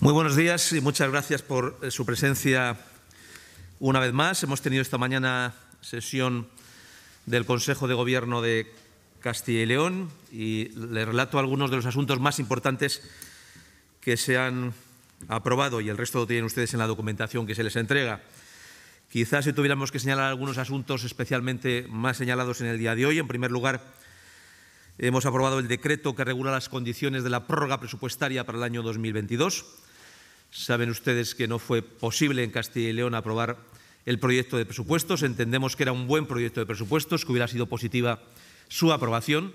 Muy buenos días y muchas gracias por eh, su presencia una vez más. Hemos tenido esta mañana sesión del Consejo de Gobierno de Castilla y León y le relato algunos de los asuntos más importantes que se han aprobado y el resto lo tienen ustedes en la documentación que se les entrega. Quizás si tuviéramos que señalar algunos asuntos especialmente más señalados en el día de hoy, en primer lugar, hemos aprobado el decreto que regula las condiciones de la prórroga presupuestaria para el año 2022 Saben ustedes que no fue posible en Castilla y León aprobar el proyecto de presupuestos. Entendemos que era un buen proyecto de presupuestos, que hubiera sido positiva su aprobación,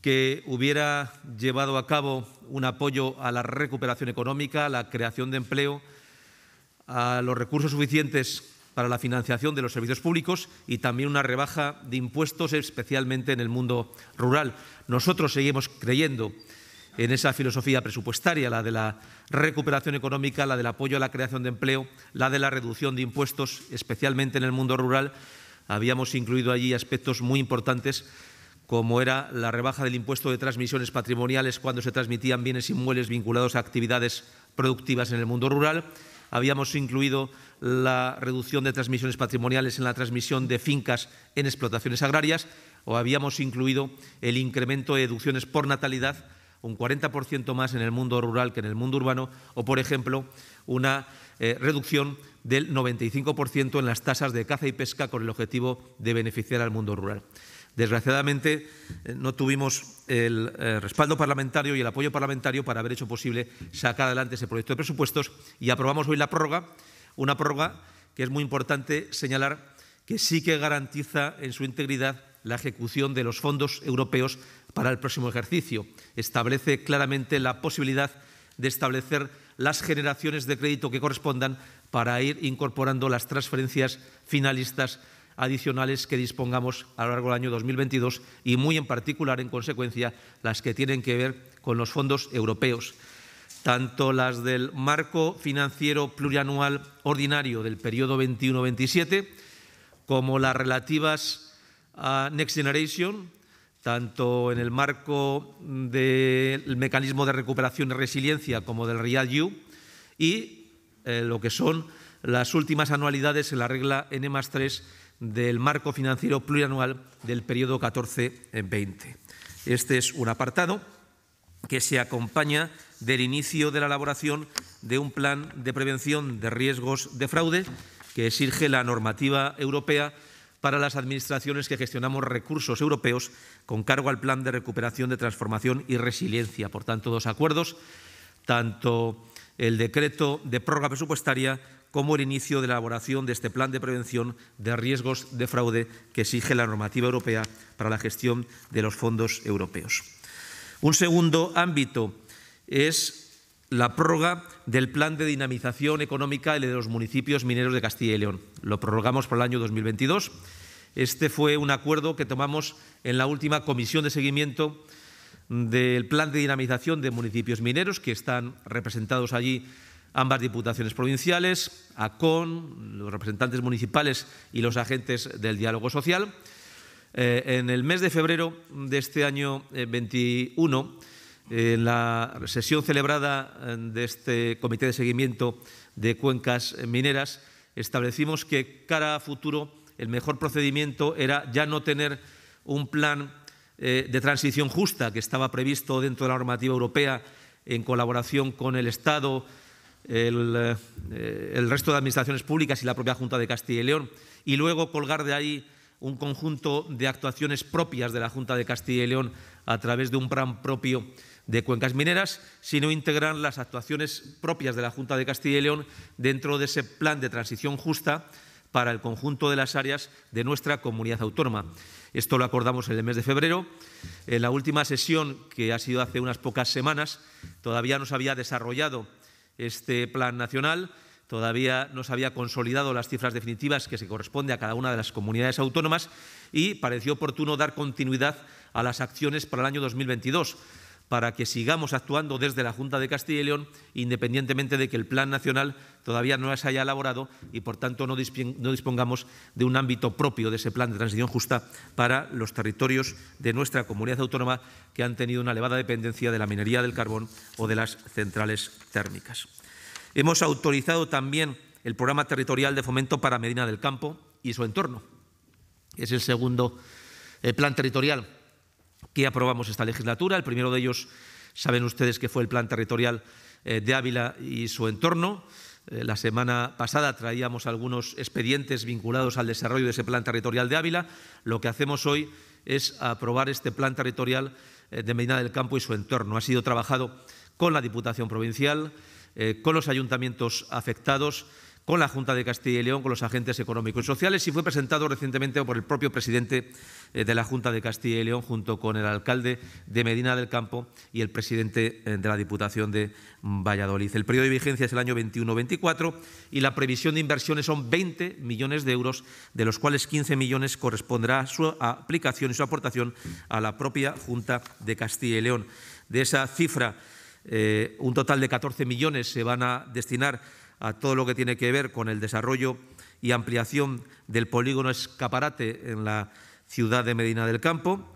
que hubiera llevado a cabo un apoyo a la recuperación económica, a la creación de empleo, a los recursos suficientes para la financiación de los servicios públicos y también una rebaja de impuestos, especialmente en el mundo rural. Nosotros seguimos creyendo en esa filosofía presupuestaria, la de la recuperación económica, la del apoyo a la creación de empleo, la de la reducción de impuestos, especialmente en el mundo rural. Habíamos incluido allí aspectos muy importantes como era la rebaja del impuesto de transmisiones patrimoniales cuando se transmitían bienes inmuebles vinculados a actividades productivas en el mundo rural. Habíamos incluido la reducción de transmisiones patrimoniales en la transmisión de fincas en explotaciones agrarias o habíamos incluido el incremento de deducciones por natalidad un 40% más en el mundo rural que en el mundo urbano, o, por ejemplo, una eh, reducción del 95% en las tasas de caza y pesca con el objetivo de beneficiar al mundo rural. Desgraciadamente, eh, no tuvimos el eh, respaldo parlamentario y el apoyo parlamentario para haber hecho posible sacar adelante ese proyecto de presupuestos y aprobamos hoy la prórroga, una prórroga que es muy importante señalar que sí que garantiza en su integridad la ejecución de los fondos europeos para el próximo ejercicio. Establece claramente la posibilidad de establecer las generaciones de crédito que correspondan para ir incorporando las transferencias finalistas adicionales que dispongamos a lo largo del año 2022 y muy en particular, en consecuencia, las que tienen que ver con los fondos europeos. Tanto las del marco financiero plurianual ordinario del periodo 21-27 como las relativas Next Generation, tanto en el marco del mecanismo de recuperación y resiliencia como del Real eu y eh, lo que son las últimas anualidades en la regla N más 3 del marco financiero plurianual del periodo 14-20. Este es un apartado que se acompaña del inicio de la elaboración de un plan de prevención de riesgos de fraude que exige la normativa europea para las administraciones que gestionamos recursos europeos con cargo al Plan de Recuperación de Transformación y Resiliencia. Por tanto, dos acuerdos, tanto el decreto de prórroga presupuestaria como el inicio de la elaboración de este plan de prevención de riesgos de fraude que exige la normativa europea para la gestión de los fondos europeos. Un segundo ámbito es la prórroga del plan de dinamización económica de los municipios mineros de Castilla y León. Lo prorrogamos para el año 2022. Este fue un acuerdo que tomamos en la última comisión de seguimiento del plan de dinamización de municipios mineros, que están representados allí ambas diputaciones provinciales, ACON, los representantes municipales y los agentes del diálogo social. Eh, en el mes de febrero de este año 2021. Eh, en la sesión celebrada eh, de este Comité de Seguimiento de Cuencas Mineras, establecimos que cara a futuro el mejor procedimiento era ya no tener un plan eh, de transición justa que estaba previsto dentro de la normativa europea en colaboración con el Estado, eh, el, resto de administraciones públicas y la propia Junta de Castilla y León, y luego colgar de ahí un conjunto de actuaciones propias de la Junta de Castilla y León a través de un plan propio de cuencas mineras, sino integran las actuaciones propias de la Junta de Castilla y León dentro de ese plan de transición justa para el conjunto de las áreas de nuestra comunidad autónoma. Esto lo acordamos en el mes de febrero. En la última sesión, que ha sido hace unas pocas semanas, todavía no se había desarrollado este plan nacional, todavía no se había consolidado las cifras definitivas que se corresponde a cada una de las comunidades autónomas y pareció oportuno dar continuidad a las acciones para el año 2022 para que sigamos actuando desde la Junta de Castilla y León, independientemente de que el Plan Nacional todavía no se haya elaborado y, por tanto, no dispongamos de un ámbito propio de ese plan de transición justa para los territorios de nuestra comunidad autónoma que han tenido una elevada dependencia de la minería del carbón o de las centrales térmicas. Hemos autorizado también el programa territorial de fomento para Medina del Campo y su entorno. Es el segundo eh, plan territorial que aprobamos esta legislatura. El primero de ellos, saben ustedes que fue el Plan Territorial eh, de Ávila y su entorno. Eh, la semana pasada traíamos algunos expedientes vinculados al desarrollo de ese Plan Territorial de Ávila. Lo que hacemos hoy es aprobar este Plan Territorial eh, de Medina del Campo y su entorno. Ha sido trabajado con la Diputación Provincial, con los ayuntamientos afectados con la Junta de Castilla y León, con los agentes económicos y sociales y fue presentado recientemente por el propio presidente eh, de la Junta de Castilla y León junto con el alcalde de Medina del Campo y el presidente eh, de la Diputación de Valladolid. El periodo de vigencia es el año 21-24 y la previsión de inversiones son 20 millones de euros, de los cuales 15 millones corresponderá a su aplicación y su aportación a la propia Junta de Castilla y León. De esa cifra, eh, un total de 14 millones se van a destinar a todo lo que tiene que ver con el desarrollo y ampliación del polígono escaparate en la ciudad de Medina del Campo,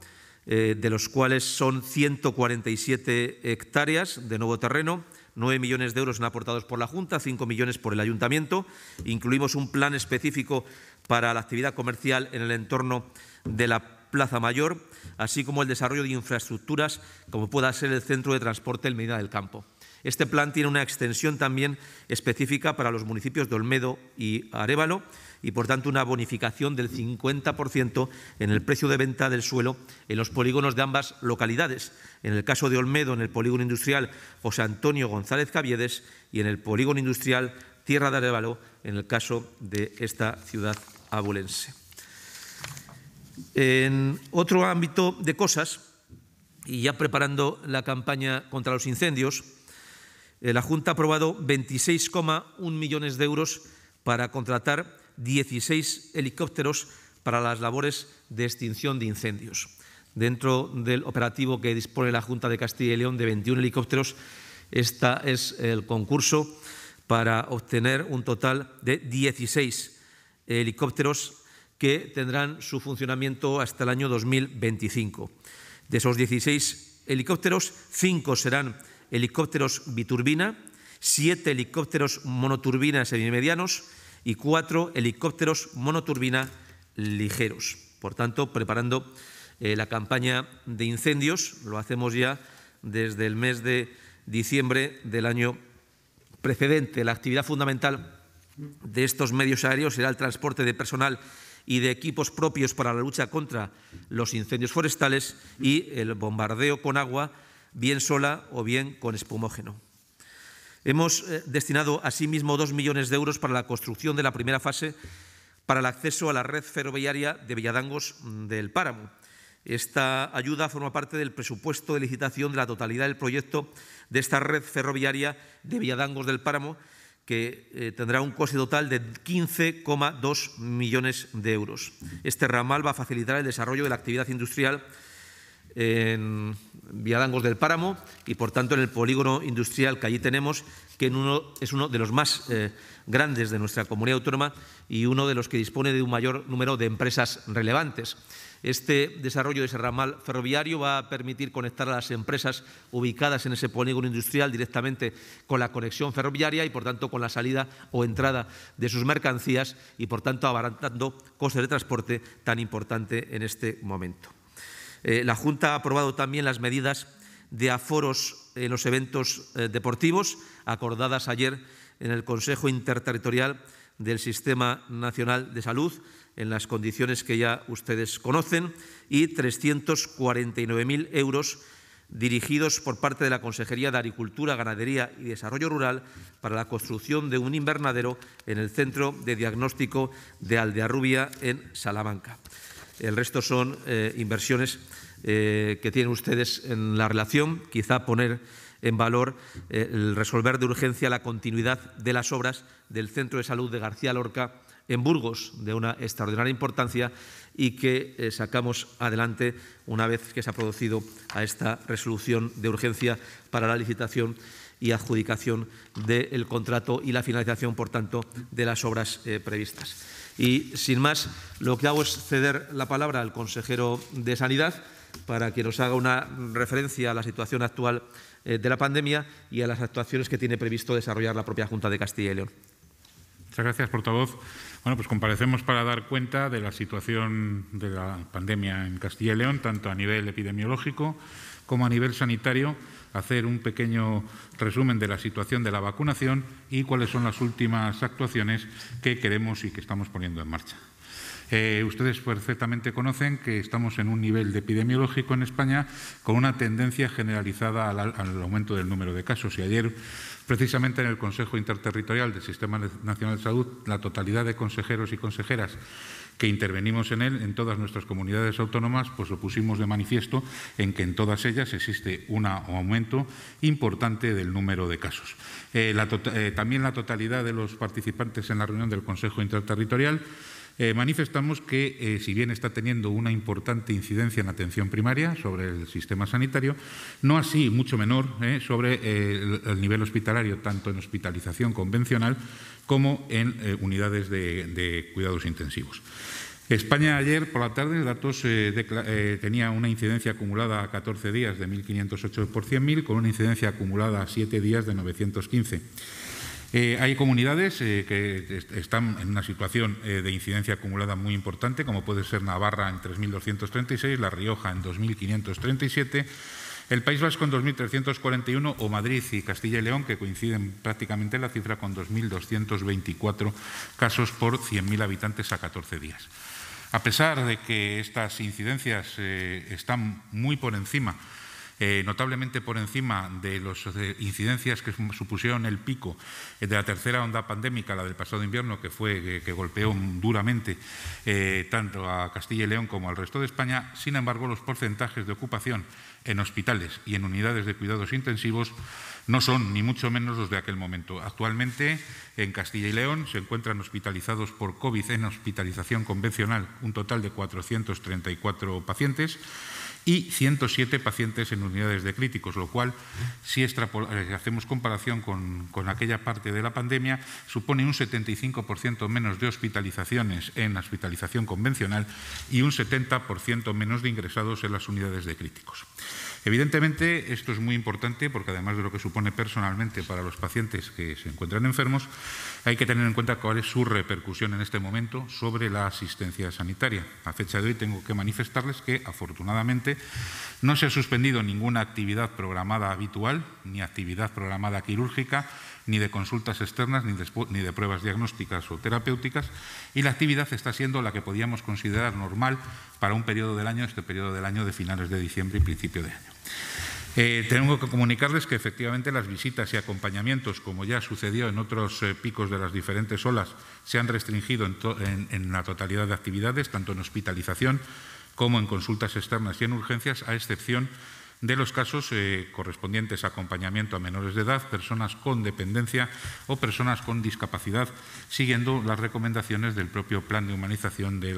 eh, de los cuales son 147 hectáreas de nuevo terreno, 9 millones de euros son aportados por la Junta, 5 millones por el Ayuntamiento. Incluimos un plan específico para la actividad comercial en el entorno de la Plaza Mayor, así como el desarrollo de infraestructuras como pueda ser el centro de transporte en Medina del Campo. Este plan tiene una extensión también específica para los municipios de Olmedo y Arevalo y, por tanto, una bonificación del 50% en el precio de venta del suelo en los polígonos de ambas localidades. En el caso de Olmedo, en el polígono industrial José Antonio González Caviedes y en el polígono industrial Tierra de Arevalo, en el caso de esta ciudad abulense. En otro ámbito de cosas, y ya preparando la campaña contra los incendios, eh, la Junta ha aprobado 26,1 millones de euros para contratar 16 helicópteros para las labores de extinción de incendios. Dentro del operativo que dispone la Junta de Castilla y León de 21 helicópteros, este es el concurso para obtener un total de 16 helicópteros que tendrán su funcionamiento hasta el año 2025. De esos 16 helicópteros, 5 serán helicópteros biturbina, siete helicópteros monoturbina semimedianos y cuatro helicópteros monoturbina ligeros. Por tanto, preparando eh, la campaña de incendios, lo hacemos ya desde el mes de diciembre del año precedente. La actividad fundamental de estos medios aéreos será el transporte de personal y de equipos propios para la lucha contra los incendios forestales y el bombardeo con agua bien sola o bien con espumógeno. Hemos eh, destinado asimismo dos millones de euros para la construcción de la primera fase para el acceso a la red ferroviaria de Villadangos mm, del Páramo. Esta ayuda forma parte del presupuesto de licitación de la totalidad del proyecto de esta red ferroviaria de Villadangos del Páramo, que eh, tendrá un coste total de 15,2 millones de euros. Este ramal va a facilitar el desarrollo de la actividad industrial en Viadangos del Páramo y, por tanto, en el polígono industrial que allí tenemos, que es uno de los más eh, grandes de nuestra comunidad autónoma y uno de los que dispone de un mayor número de empresas relevantes. Este desarrollo de ese ramal ferroviario va a permitir conectar a las empresas ubicadas en ese polígono industrial directamente con la conexión ferroviaria y, por tanto, con la salida o entrada de sus mercancías y, por tanto, abaratando costes de transporte tan importante en este momento. Eh, la Junta ha aprobado también las medidas de aforos en los eventos eh, deportivos, acordadas ayer en el Consejo Interterritorial del Sistema Nacional de Salud, en las condiciones que ya ustedes conocen, y 349.000 euros dirigidos por parte de la Consejería de Agricultura, Ganadería y Desarrollo Rural para la construcción de un invernadero en el Centro de Diagnóstico de Aldearrubia, en Salamanca. El resto son eh, inversiones eh, que tienen ustedes en la relación, quizá poner en valor eh, el resolver de urgencia la continuidad de las obras del Centro de Salud de García Lorca en Burgos, de una extraordinaria importancia y que sacamos adelante una vez que se ha producido a esta resolución de urgencia para la licitación y adjudicación del contrato y la finalización, por tanto, de las obras previstas. Y sin más, lo que hago es ceder la palabra al consejero de Sanidad para que nos haga una referencia a la situación actual eh, de la pandemia y a las actuaciones que tiene previsto desarrollar la propia Junta de Castilla y León. Muchas gracias, portavoz. Bueno, pues comparecemos para dar cuenta de la situación de la pandemia en Castilla y León, tanto a nivel epidemiológico como a nivel sanitario, hacer un pequeño resumen de la situación de la vacunación y cuáles son las últimas actuaciones que queremos y que estamos poniendo en marcha. Eh, ustedes perfectamente conocen que estamos en un nivel epidemiológico en España con una tendencia generalizada al, aumento del número de casos. Y ayer, precisamente en el Consejo Interterritorial del Sistema Nacional de Salud, la totalidad de consejeros y consejeras que intervenimos en él en todas nuestras comunidades autónomas, pues lo pusimos de manifiesto en que en todas ellas existe un aumento importante del número de casos. Eh, tota-, eh, también la totalidad de los participantes en la reunión del Consejo Interterritorial eh, manifestamos que, eh, si bien está teniendo una importante incidencia en atención primaria sobre el sistema sanitario, no así, mucho menor, eh, sobre el, nivel hospitalario, tanto en hospitalización convencional como en unidades de, cuidados intensivos. España ayer por la tarde, datos tenía una incidencia acumulada a 14 días de 1.508 por 100.000, con una incidencia acumulada a 7 días de 915. Eh, hay comunidades eh, que están en una situación eh, de incidencia acumulada muy importante, como puede ser Navarra en 3.236, La Rioja en 2.537, el País Vasco en 2.341 o Madrid y Castilla y León, que coinciden prácticamente en la cifra con 2.224 casos por 100.000 habitantes a 14 días. A pesar de que estas incidencias están muy por encima notablemente por encima de las incidencias que supusieron el pico de la tercera onda pandémica, la del pasado invierno, que fue eh, que, golpeó duramente eh, tanto a Castilla y León como al resto de España. Sin embargo, los porcentajes de ocupación en hospitales y en unidades de cuidados intensivos no son ni mucho menos los de aquel momento. Actualmente, en Castilla y León se encuentran hospitalizados por COVID en hospitalización convencional un total de 434 pacientes y 107 pacientes en unidades de críticos, lo cual, si eh, hacemos comparación con, con, aquella parte de la pandemia, supone un 75% menos de hospitalizaciones en la hospitalización convencional y un 70% menos de ingresados en las unidades de críticos. Evidentemente, esto es muy importante porque además de lo que supone personalmente para los pacientes que se encuentran enfermos, hay que tener en cuenta cuál es su repercusión en este momento sobre la asistencia sanitaria. A fecha de hoy tengo que manifestarles que, afortunadamente, no se ha suspendido ninguna actividad programada habitual, ni actividad programada quirúrgica, ni de consultas externas, ni de, pruebas diagnósticas o terapéuticas, y la actividad está siendo la que podíamos considerar normal para un periodo del año, este periodo del año de finales de diciembre y principio de año. Eh, tengo que comunicarles que efectivamente las visitas y acompañamientos, como ya sucedió en otros eh, picos de las diferentes olas, se han restringido en, la totalidad de actividades, tanto en hospitalización como en consultas externas y en urgencias, a excepción de los casos eh, correspondientes a acompañamiento a menores de edad, personas con dependencia o personas con discapacidad, siguiendo las recomendaciones del propio Plan de Humanización del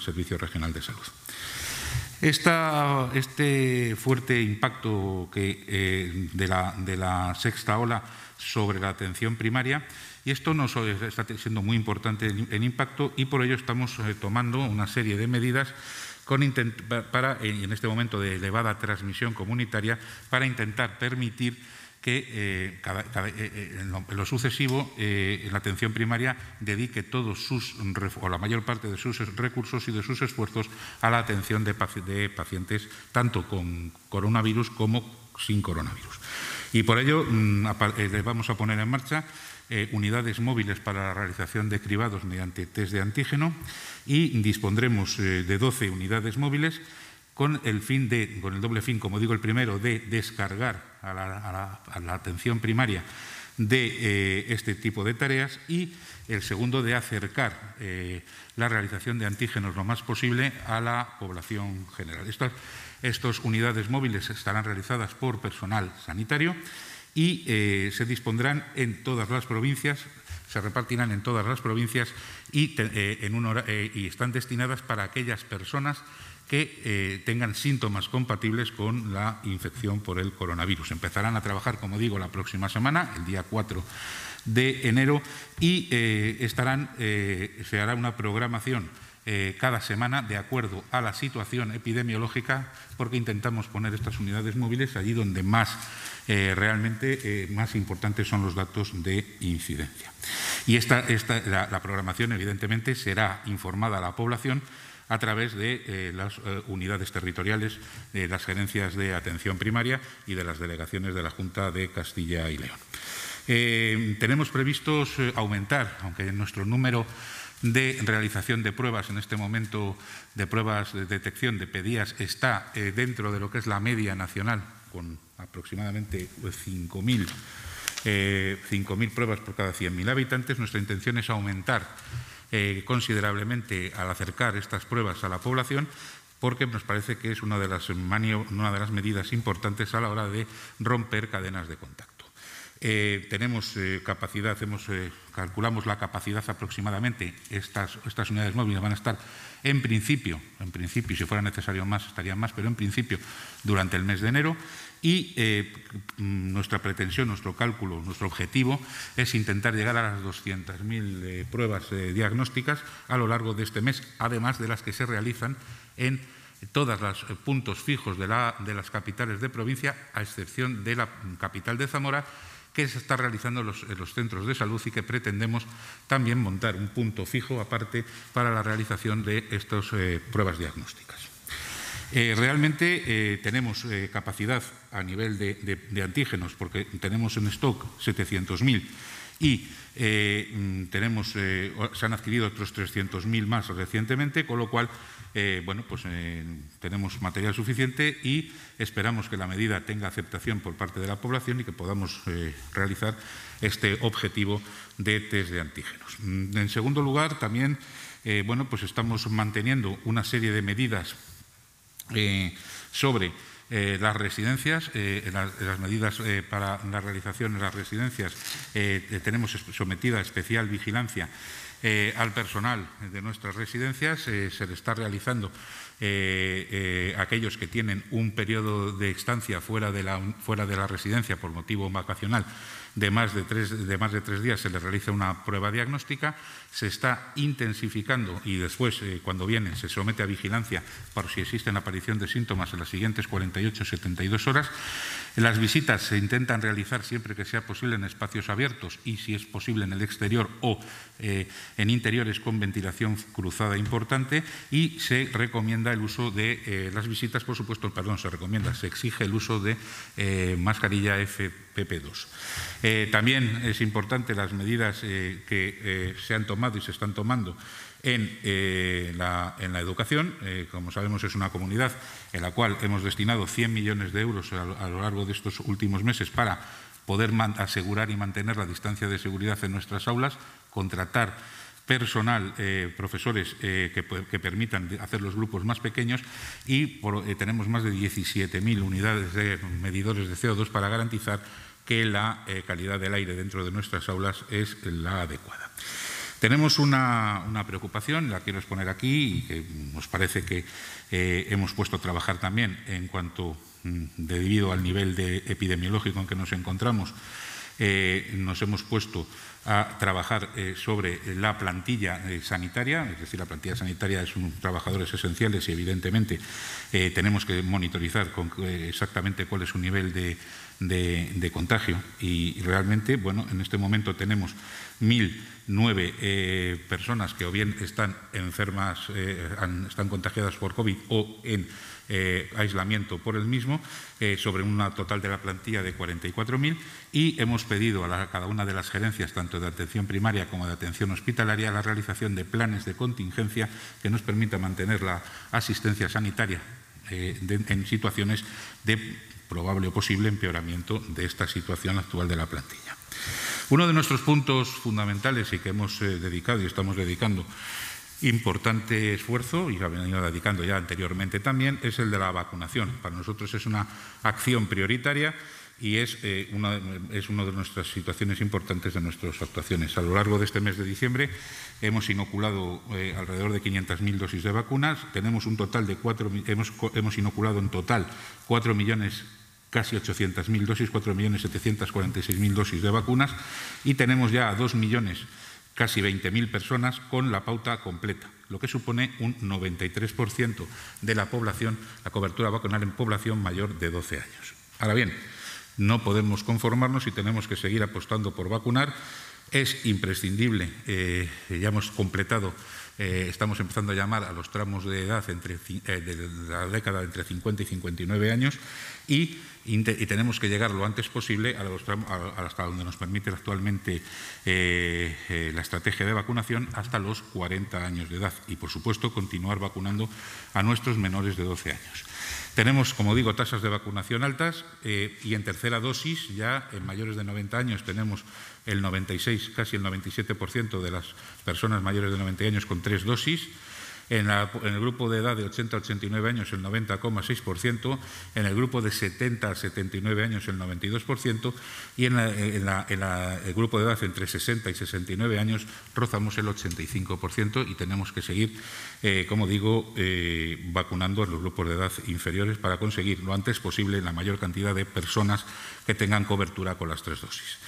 Servicio Regional de Salud este fuerte impacto que, eh, de, la, sexta ola sobre la atención primaria, y esto nos está siendo muy importante en impacto, y por ello estamos eh, tomando una serie de medidas con para, en este momento de elevada transmisión comunitaria para intentar permitir que eh, eh, eh, en, lo, sucesivo en la atención primaria dedique todos sus la mayor parte de sus recursos y de sus esfuerzos a la atención de, pacientes tanto con coronavirus como sin coronavirus. Y por ello mm, le vamos a poner en marcha unidades móviles para la realización de cribados mediante test de antígeno y dispondremos de 12 unidades móviles con el fin de, con el doble fin, como digo, el primero, de descargar a la, atención primaria de eh, este tipo de tareas y el segundo de acercar eh, la realización de antígenos lo más posible a la población general. Estas, unidades móviles estarán realizadas por personal sanitario y eh, se dispondrán en todas las provincias se repartirán en todas las provincias y, eh, eh, están destinadas para aquellas personas que eh, tengan síntomas compatibles con la infección por el coronavirus. Empezarán a trabajar, como digo, la próxima semana, el día 4 de enero, y estarán, se hará una programación eh, cada semana de acuerdo a la situación epidemiológica, porque intentamos poner estas unidades móviles allí donde más eh, realmente eh, más importantes son los datos de incidencia. Y esta, la, la, programación, evidentemente, será informada a la población a través de las unidades territoriales, de las gerencias de atención primaria y de las delegaciones de la Junta de Castilla y León. tenemos previstos aumentar, aunque nuestro número de realización de pruebas, en este momento de pruebas de detección de pedías, está eh, dentro de lo que es la media nacional, con aproximadamente 5.000 eh, eh, pruebas por cada 100.000 habitantes. Nuestra intención es aumentar considerablemente al acercar estas pruebas a la población porque nos parece que es una de las medidas importantes a la hora de romper cadenas de contacto. Eh, tenemos eh, capacidad, hemos, eh, calculamos la capacidad aproximadamente. Estas, unidades móviles van a estar, en principio, en principio, si fuera necesario más, estarían más, pero en principio durante el mes de enero. Y mm, nuestra pretensión, nuestro cálculo, nuestro objetivo es intentar llegar a las 200.000 pruebas diagnósticas a lo largo de este mes, además de las que se realizan en todos los puntos fijos de las capitales de provincia, a excepción de la capital de Zamora que se está realizando en los, centros de salud y que pretendemos también montar un punto fijo aparte para la realización de estas eh, pruebas diagnósticas. Eh, realmente eh, tenemos capacidad a nivel de, de, antígenos, porque tenemos en stock 700.000 y mm, tenemos, se han adquirido otros 300.000 más recientemente, con lo cual eh, bueno, pues eh, tenemos material suficiente y esperamos que la medida tenga aceptación por parte de la población y que podamos eh, realizar este objetivo de test de antígenos. Mm, en segundo lugar, también bueno, pues estamos manteniendo una serie de medidas sobre las residencias, las medidas para la realización de las residencias tenemos sometida especial vigilancia eh, al personal de nuestras residencias. Eh, se le está realizando a eh, aquellos que tienen un periodo de estancia fuera de la, fuera de la residencia por motivo vacacional de más de, tres, de más de tres días se le realiza una prueba diagnóstica, se está intensificando y después, cuando vienen se somete a vigilancia por si existe aparición de síntomas en las siguientes 48-72 horas. Las visitas se intentan realizar siempre que sea posible en espacios abiertos y, si es posible, en el exterior o eh, en interiores con ventilación cruzada importante y se recomienda el uso de eh, las visitas, por supuesto, perdón, se recomienda, se exige el uso de eh, mascarilla FPP2. también es importante las medidas que se han tomado y se están tomando en, la, educación. como sabemos, es una comunidad en la cual hemos destinado 100 millones de euros a lo largo de estos últimos meses para poder asegurar y mantener la distancia de seguridad en nuestras aulas contratar personal, eh, profesores eh, que, permitan hacer los grupos más pequeños y eh, tenemos más de 17.000 unidades de medidores de CO2 para garantizar que la calidad del aire dentro de nuestras aulas es la adecuada. Tenemos una, preocupación, la quiero exponer aquí y que nos parece que hemos puesto a trabajar también en cuanto mm, debido al nivel de epidemiológico en que nos encontramos, nos hemos puesto a trabajar eh, sobre la plantilla eh, sanitaria, es decir, la plantilla sanitaria es un trabajadores esenciales y evidentemente eh, tenemos que monitorizar con, exactamente cuál es su nivel de de, contagio. Y realmente, bueno, en este momento tenemos 1.009 eh, personas que o bien están enfermas, eh, están contagiadas por COVID o en eh, aislamiento por el mismo, eh, sobre una total de la plantilla de 44.000 y hemos pedido a, cada una de las gerencias, tanto de atención primaria como de atención hospitalaria, la realización de planes de contingencia que nos permita mantener la asistencia sanitaria en situaciones de probable o posible empeoramiento de esta situación actual de la plantilla. Uno de nuestros puntos fundamentales y que hemos eh, dedicado y estamos dedicando importante esfuerzo, y ha venido dedicando ya anteriormente también, es el de la vacunación. Para nosotros es una acción prioritaria y es, eh, una, es de nuestras situaciones importantes de nuestras actuaciones. A lo largo de este mes de diciembre hemos inoculado eh, alrededor de 500.000 dosis de vacunas, tenemos un total de cuatro, hemos, hemos inoculado en total 4 millones casi 800.000 dosis, 4.746.000 dosis de vacunas y tenemos ya a 2 millones, casi 20.000 personas con la pauta completa, lo que supone un 93% de la población, la cobertura vacunal en población mayor de 12 años. Ahora bien, no podemos conformarnos y tenemos que seguir apostando por vacunar. Es imprescindible, eh, ya hemos completado eh, estamos empezando a llamar a los tramos de edad entre, eh, de la década entre 50 y 59 años y y tenemos que llegar lo antes posible hasta donde nos permite actualmente eh, eh, la estrategia de vacunación hasta los 40 años de edad y, por supuesto, continuar vacunando a nuestros menores de 12 años. Tenemos, como digo, tasas de vacunación altas eh, y en tercera dosis, ya en mayores de 90 años, tenemos el 96, casi el 97% de las personas mayores de 90 años con tres dosis en, el grupo de edad de 80 a 89 años el 90,6%, en el grupo de 70 a 79 años el 92% y en, en, el grupo de edad entre 60 y 69 años rozamos el 85% y tenemos que seguir, eh, como digo, eh, vacunando a los grupos de edad inferiores para conseguir lo antes posible la mayor cantidad de personas que tengan cobertura con las tres dosis.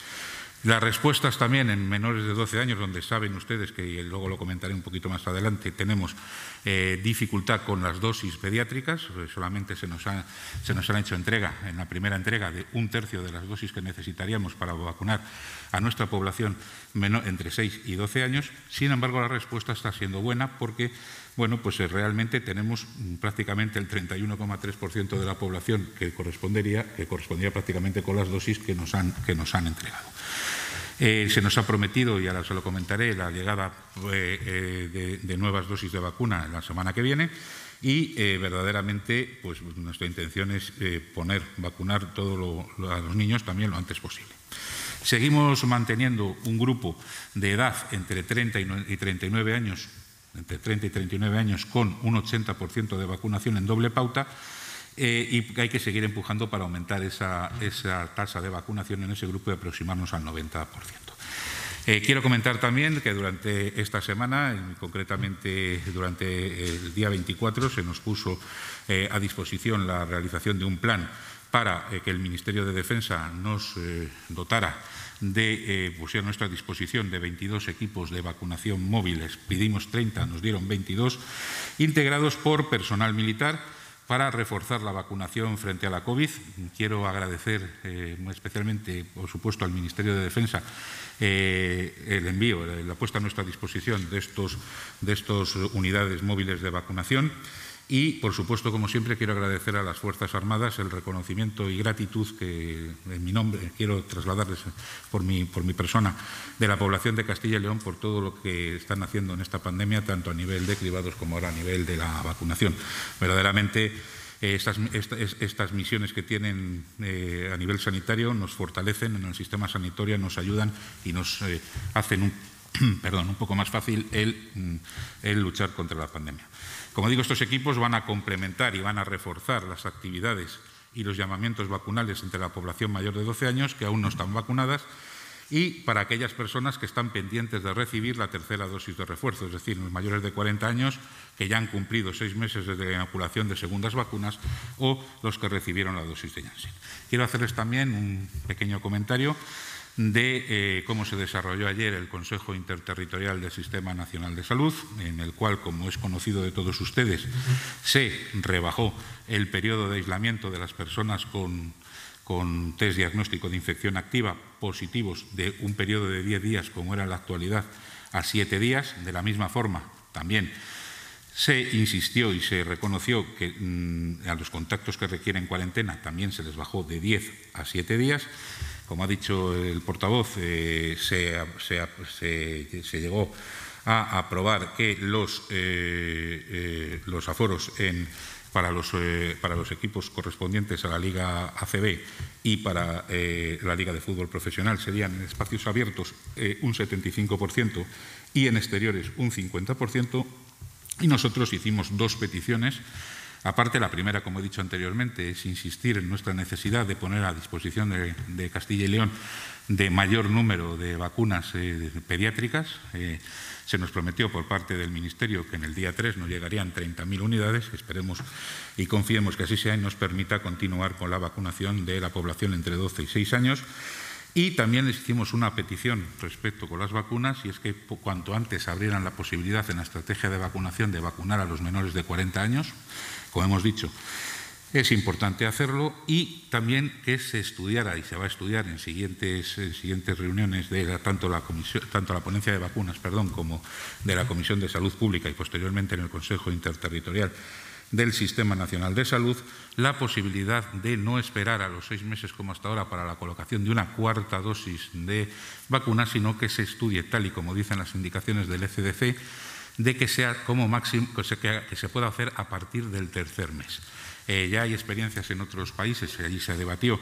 Las respuestas también en menores de 12 años, donde saben ustedes que y luego lo comentaré un poquito más adelante, tenemos eh, dificultad con las dosis pediátricas, pues solamente se nos, se nos han hecho entrega, en la primera entrega, de un tercio de las dosis que necesitaríamos para vacunar a nuestra población menor, entre 6 y 12 años. Sin embargo, la respuesta está siendo buena porque bueno, pues eh, realmente tenemos mm, prácticamente el 31,3% de la población que correspondería, correspondía prácticamente con las dosis que nos han, entregado. Eh, se nos ha prometido, y ahora se lo comentaré, la llegada eh, de, nuevas dosis de vacuna la semana que viene. Y verdaderamente, pues nuestra intención es poner, vacunar todo a los niños también lo antes posible. Seguimos manteniendo un grupo de edad entre 30 y 39 años entre 30 y 39 años con un 80% de vacunación en doble pauta eh, y hay que seguir empujando para aumentar esa, tasa de vacunación en ese grupo y aproximarnos al 90%. Eh, quiero comentar también que durante esta semana, concretamente durante el día 24, se nos puso eh, a disposición la realización de un plan para que el Ministerio de Defensa nos dotara de, eh, a nuestra disposición de 22 equipos de vacunación móviles, pidimos 30, nos dieron 22, integrados por personal militar para reforzar la vacunación frente a la COVID. Quiero agradecer eh, especialmente, por supuesto, al Ministerio de Defensa eh, el envío, la, puesta a nuestra disposición de estas de estos unidades móviles de vacunación. Y, por supuesto, como siempre, quiero agradecer a las Fuerzas Armadas el reconocimiento y gratitud que, en mi nombre, quiero trasladarles por mi, por mi persona, de la población de Castilla y León por todo lo que están haciendo en esta pandemia, tanto a nivel de cribados como ahora a nivel de la vacunación. Verdaderamente, eh, estas, misiones que tienen eh, a nivel sanitario nos fortalecen en el sistema sanitario, nos ayudan y nos eh, hacen un perdón, un poco más fácil mm, el, luchar contra la pandemia. Como digo, estos equipos van a complementar y van a reforzar las actividades y los llamamientos vacunales entre la población mayor de 12 años que aún no están vacunadas y para aquellas personas que están pendientes de recibir la tercera dosis de refuerzo, es decir, los mayores de 40 años que ya han cumplido seis meses desde la inoculación de segundas vacunas o los que recibieron la dosis de Janssen. Quiero hacerles también un pequeño comentario de eh, cómo se desarrolló ayer el Consejo Interterritorial del Sistema Nacional de Salud, en el cual, como es conocido de todos ustedes, se rebajó el periodo de aislamiento de las personas con, test diagnóstico de infección activa positivos de un periodo de 10 días, como era en la actualidad, a 7 días. De la misma forma, también se insistió y se reconoció que mm, a los contactos que requieren cuarentena también se les bajó de 10 a 7 días como ha dicho el portavoz, eh, se, llegó a aprobar que los, eh, eh, los aforos para, los, para los equipos correspondientes a la Liga ACB y para la Liga de Fútbol Profesional serían en espacios abiertos un 75% y en exteriores un 50%. Y nosotros hicimos dos peticiones Aparte, la primera, como he dicho anteriormente, es insistir en nuestra necesidad de poner a disposición de, Castilla y León de mayor número de vacunas eh, pediátricas. Eh, se nos prometió por parte del Ministerio que en el día 3 nos llegarían 30.000 unidades. Esperemos y confiemos que así sea y nos permita continuar con la vacunación de la población entre 12 y 6 años. Y también les hicimos una petición respecto con las vacunas, y es que cuanto antes abrieran la posibilidad en la estrategia de vacunación de vacunar a los menores de 40 años, como hemos dicho. Es importante hacerlo y también que se estudiara y se va a estudiar en siguientes, siguientes reuniones de tanto, la comisión, tanto la ponencia de vacunas perdón, como de la Comisión de Salud Pública y posteriormente en el Consejo Interterritorial del Sistema Nacional de Salud la posibilidad de no esperar a los seis meses como hasta ahora para la colocación de una cuarta dosis de vacuna, sino que se estudie, tal y como dicen las indicaciones del ECDC, de que sea como máximo que se, pueda hacer a partir del tercer mes. Eh, ya hay experiencias en otros países, allí se debatió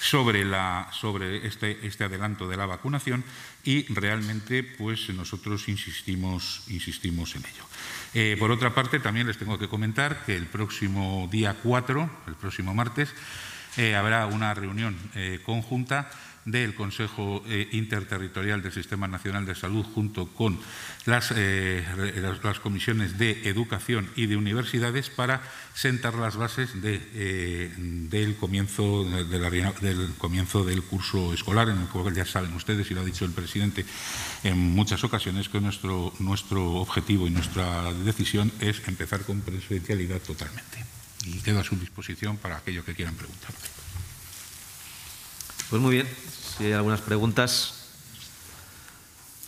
sobre, la, sobre este, este, adelanto de la vacunación y realmente pues nosotros insistimos, insistimos en ello. Eh, por otra parte, también les tengo que comentar que el próximo día 4, el próximo martes, eh, habrá una reunión conjunta del Consejo eh, Interterritorial del Sistema Nacional de Salud junto con eh, las, comisiones de educación y de universidades para sentar las bases eh, del, comienzo del comienzo del curso escolar, en el cual ya saben ustedes y lo ha dicho el presidente en muchas ocasiones que nuestro, nuestro objetivo y nuestra decisión es empezar con presencialidad totalmente. Y quedo a su disposición para aquello que quieran preguntar. Pues muy bien, si hay algunas preguntas.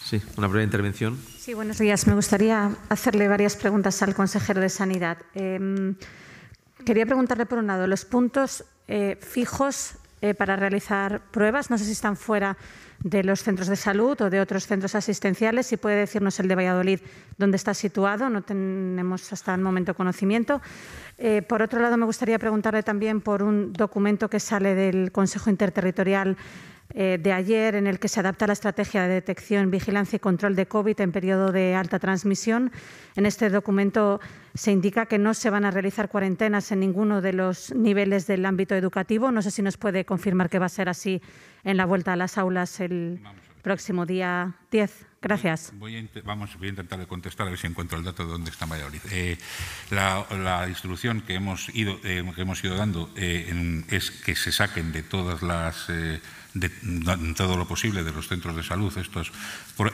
Sí, una breve intervención. Sí, buenos días. Me gustaría hacerle varias preguntas al consejero de Sanidad. Em, quería preguntarle, por un lado, los puntos eh, fijos eh, para realizar pruebas, no sé si están fuera de los centros de salud o de otros centros asistenciales. Si puede decirnos el de Valladolid, dónde está situado, no tenemos hasta el momento conocimiento. Eh, por otro lado, me gustaría preguntarle también por un documento que sale del Consejo Interterritorial eh, de ayer en el que se adapta la estrategia de detección, vigilancia y control de COVID en periodo de alta transmisión. En este documento se indica que no se van a realizar cuarentenas en ninguno de los niveles del ámbito educativo. No sé si nos puede confirmar que va a ser así en la vuelta a las aulas el próximo día 10. Gracias. Voy a, vamos, a intentar contestar a ver si encuentro el dato de dónde está Valladolid. Eh, la, instrucción que hemos ido, eh, que hemos ido dando eh, es que se saquen de todas las de, todo lo posible de los centros de salud estos,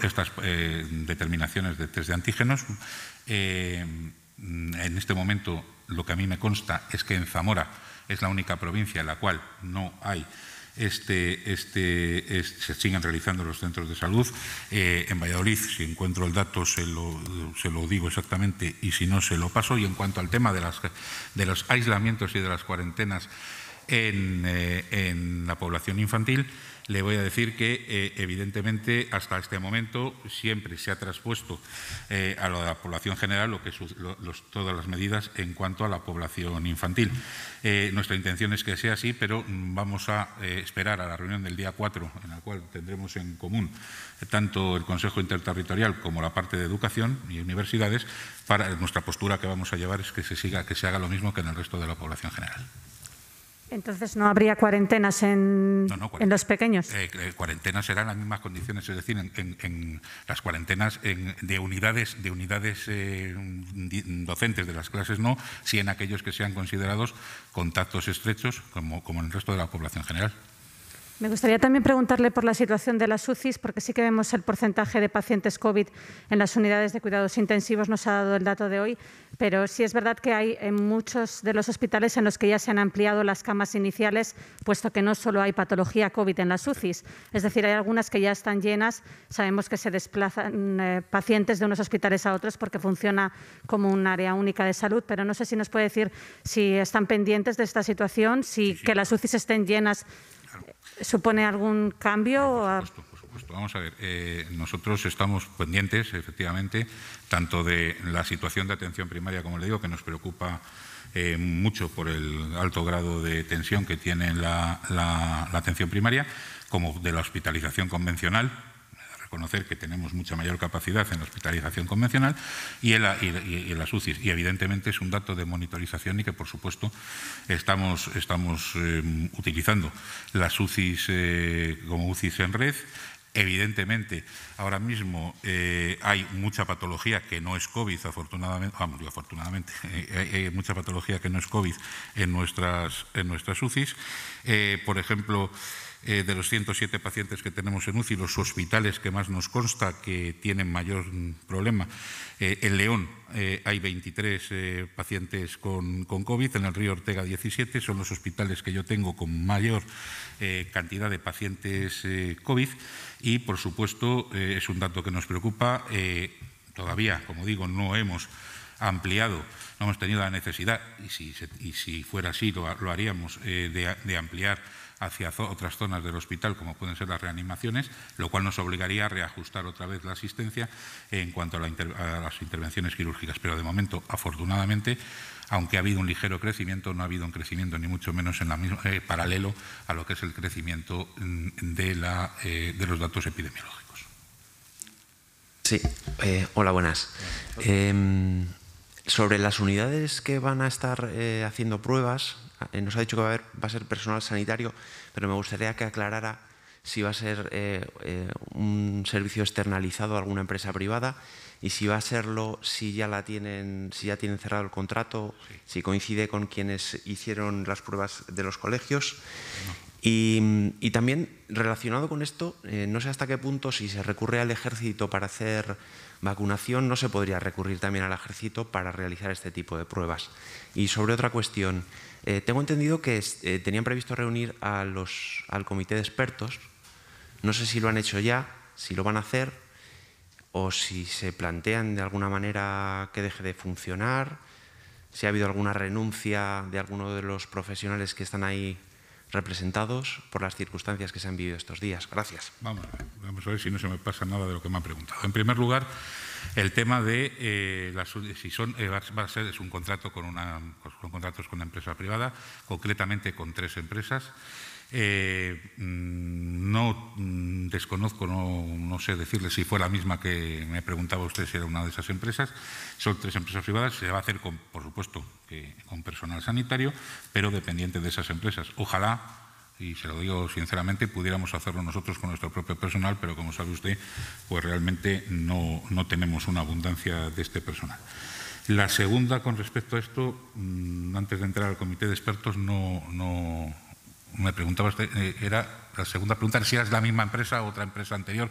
estas determinaciones de test de antígenos. en este momento, lo que a mí me consta es que en Zamora es la única provincia en la cual no hay este, este se sigan realizando los centros de salud. Eh, en Valladolid, si encuentro el dato, se lo, se lo, digo exactamente y si no, se lo paso. Y en cuanto al tema de, los aislamientos y de las cuarentenas en eh, la población infantil, le voy a decir que, eh, evidentemente, hasta este momento siempre se ha traspuesto eh, a la población general lo que todas las medidas en cuanto a la población infantil. Eh, nuestra intención es que sea así, pero vamos a esperar a la reunión del día 4, en la cual tendremos en común tanto el Consejo Interterritorial como la parte de educación y universidades, para nuestra postura que vamos a llevar es que se siga, que se haga lo mismo que en el resto de la población general. Entonces no habría cuarentenas en, los pequeños. Eh, eh, cuarentenas serán las mismas condiciones, es decir, en, las cuarentenas de unidades, de unidades eh, docentes de las clases no, si en aquellos que sean considerados contactos estrechos, como en el resto de la población general. Me gustaría también preguntarle por la situación de las UCIs, porque sí que vemos el porcentaje de pacientes COVID en las unidades de cuidados intensivos, nos ha dado el dato de hoy, pero sí es verdad que hay en muchos de los hospitales en los que ya se han ampliado las camas iniciales, puesto que no solo hay patología COVID en las UCIs, es decir, hay algunas que ya están llenas, sabemos que se desplazan eh, pacientes de unos hospitales a otros porque funciona como un área única de salud, pero no sé si nos puede decir si están pendientes de esta situación, si que las UCIs estén llenas ¿Supone algún cambio? Por supuesto, por supuesto. Vamos a ver, eh, nosotros estamos pendientes, efectivamente, tanto de la situación de atención primaria, como le digo, que nos preocupa eh, mucho por el alto grado de tensión que tiene la atención primaria, como de la hospitalización convencional, conocer que tenemos mucha mayor capacidad en la hospitalización convencional y en, la, y las UCIs. Y evidentemente es un dato de monitorización y que, por supuesto, estamos, estamos eh, utilizando las UCIs eh, como UCIs en red. Evidentemente, ahora mismo eh, hay mucha patología que no es COVID, ah, afortunadamente, vamos, afortunadamente hay mucha patología que no es COVID en nuestras, en nuestras UCIs. por ejemplo, eh, de los 107 pacientes que tenemos en UCI, los hospitales que más nos consta que tienen mayor problema. Eh, en León eh, hay 23 pacientes con, con, COVID, en el Río Ortega 17, son los hospitales que yo tengo con mayor cantidad de pacientes COVID y, por supuesto, es un dato que nos preocupa. todavía, como digo, no hemos ampliado, no hemos tenido la necesidad, y si, fuera así lo, haríamos, de ampliar hacia otras zonas del hospital, como pueden ser las reanimaciones, lo cual nos obligaría a reajustar otra vez la asistencia en cuanto a, las intervenciones quirúrgicas. Pero de momento, afortunadamente, aunque ha habido un ligero crecimiento, no ha habido un crecimiento ni mucho menos en eh, paralelo a lo que es el crecimiento mm, de, eh, de los datos epidemiológicos. Sí, eh, hola, buenas. Em, sobre las unidades que van a estar haciendo pruebas, eh, nos ha dicho que va a, haber, va a ser personal sanitario, pero me gustaría que aclarara si va a ser eh, eh, un servicio externalizado a alguna empresa privada y si va a serlo, si ya la tienen, si ya tienen cerrado el contrato, si coincide con quienes hicieron las pruebas de los colegios. Y, también relacionado con esto, no sé hasta qué punto si se recurre al ejército para hacer vacunación, no se podría recurrir también al ejército para realizar este tipo de pruebas. Y sobre otra cuestión, eh, tengo entendido que eh, tenían previsto reunir al comité de expertos. No sé si lo han hecho ya, si lo van a hacer o si se plantean de alguna manera que deje de funcionar, si ha habido alguna renuncia de alguno de los profesionales que están ahí representados por las circunstancias que se han vivido estos días. Gracias. Vamos a ver, si no se me pasa nada de lo que me han preguntado. En primer lugar, el tema de eh, si son, eh, a ser es un contrato con, una, contratos con una empresa privada, concretamente con tres empresas. Eh, mm, no mm, desconozco, no, sé decirle si fue la misma que me preguntaba usted si era una de esas empresas. Son tres empresas privadas, se va a hacer, con, por supuesto, con personal sanitario, pero dependiente de esas empresas. Ojalá, y se lo digo sinceramente, pudiéramos hacerlo nosotros con nuestro propio personal, pero como sabe usted, pues realmente no, no tenemos una abundancia de este personal. La segunda, con respecto a esto, mm, antes de entrar al comité de expertos, no, no me preguntaba eh, era la segunda pregunta, si era la misma empresa o otra empresa anterior.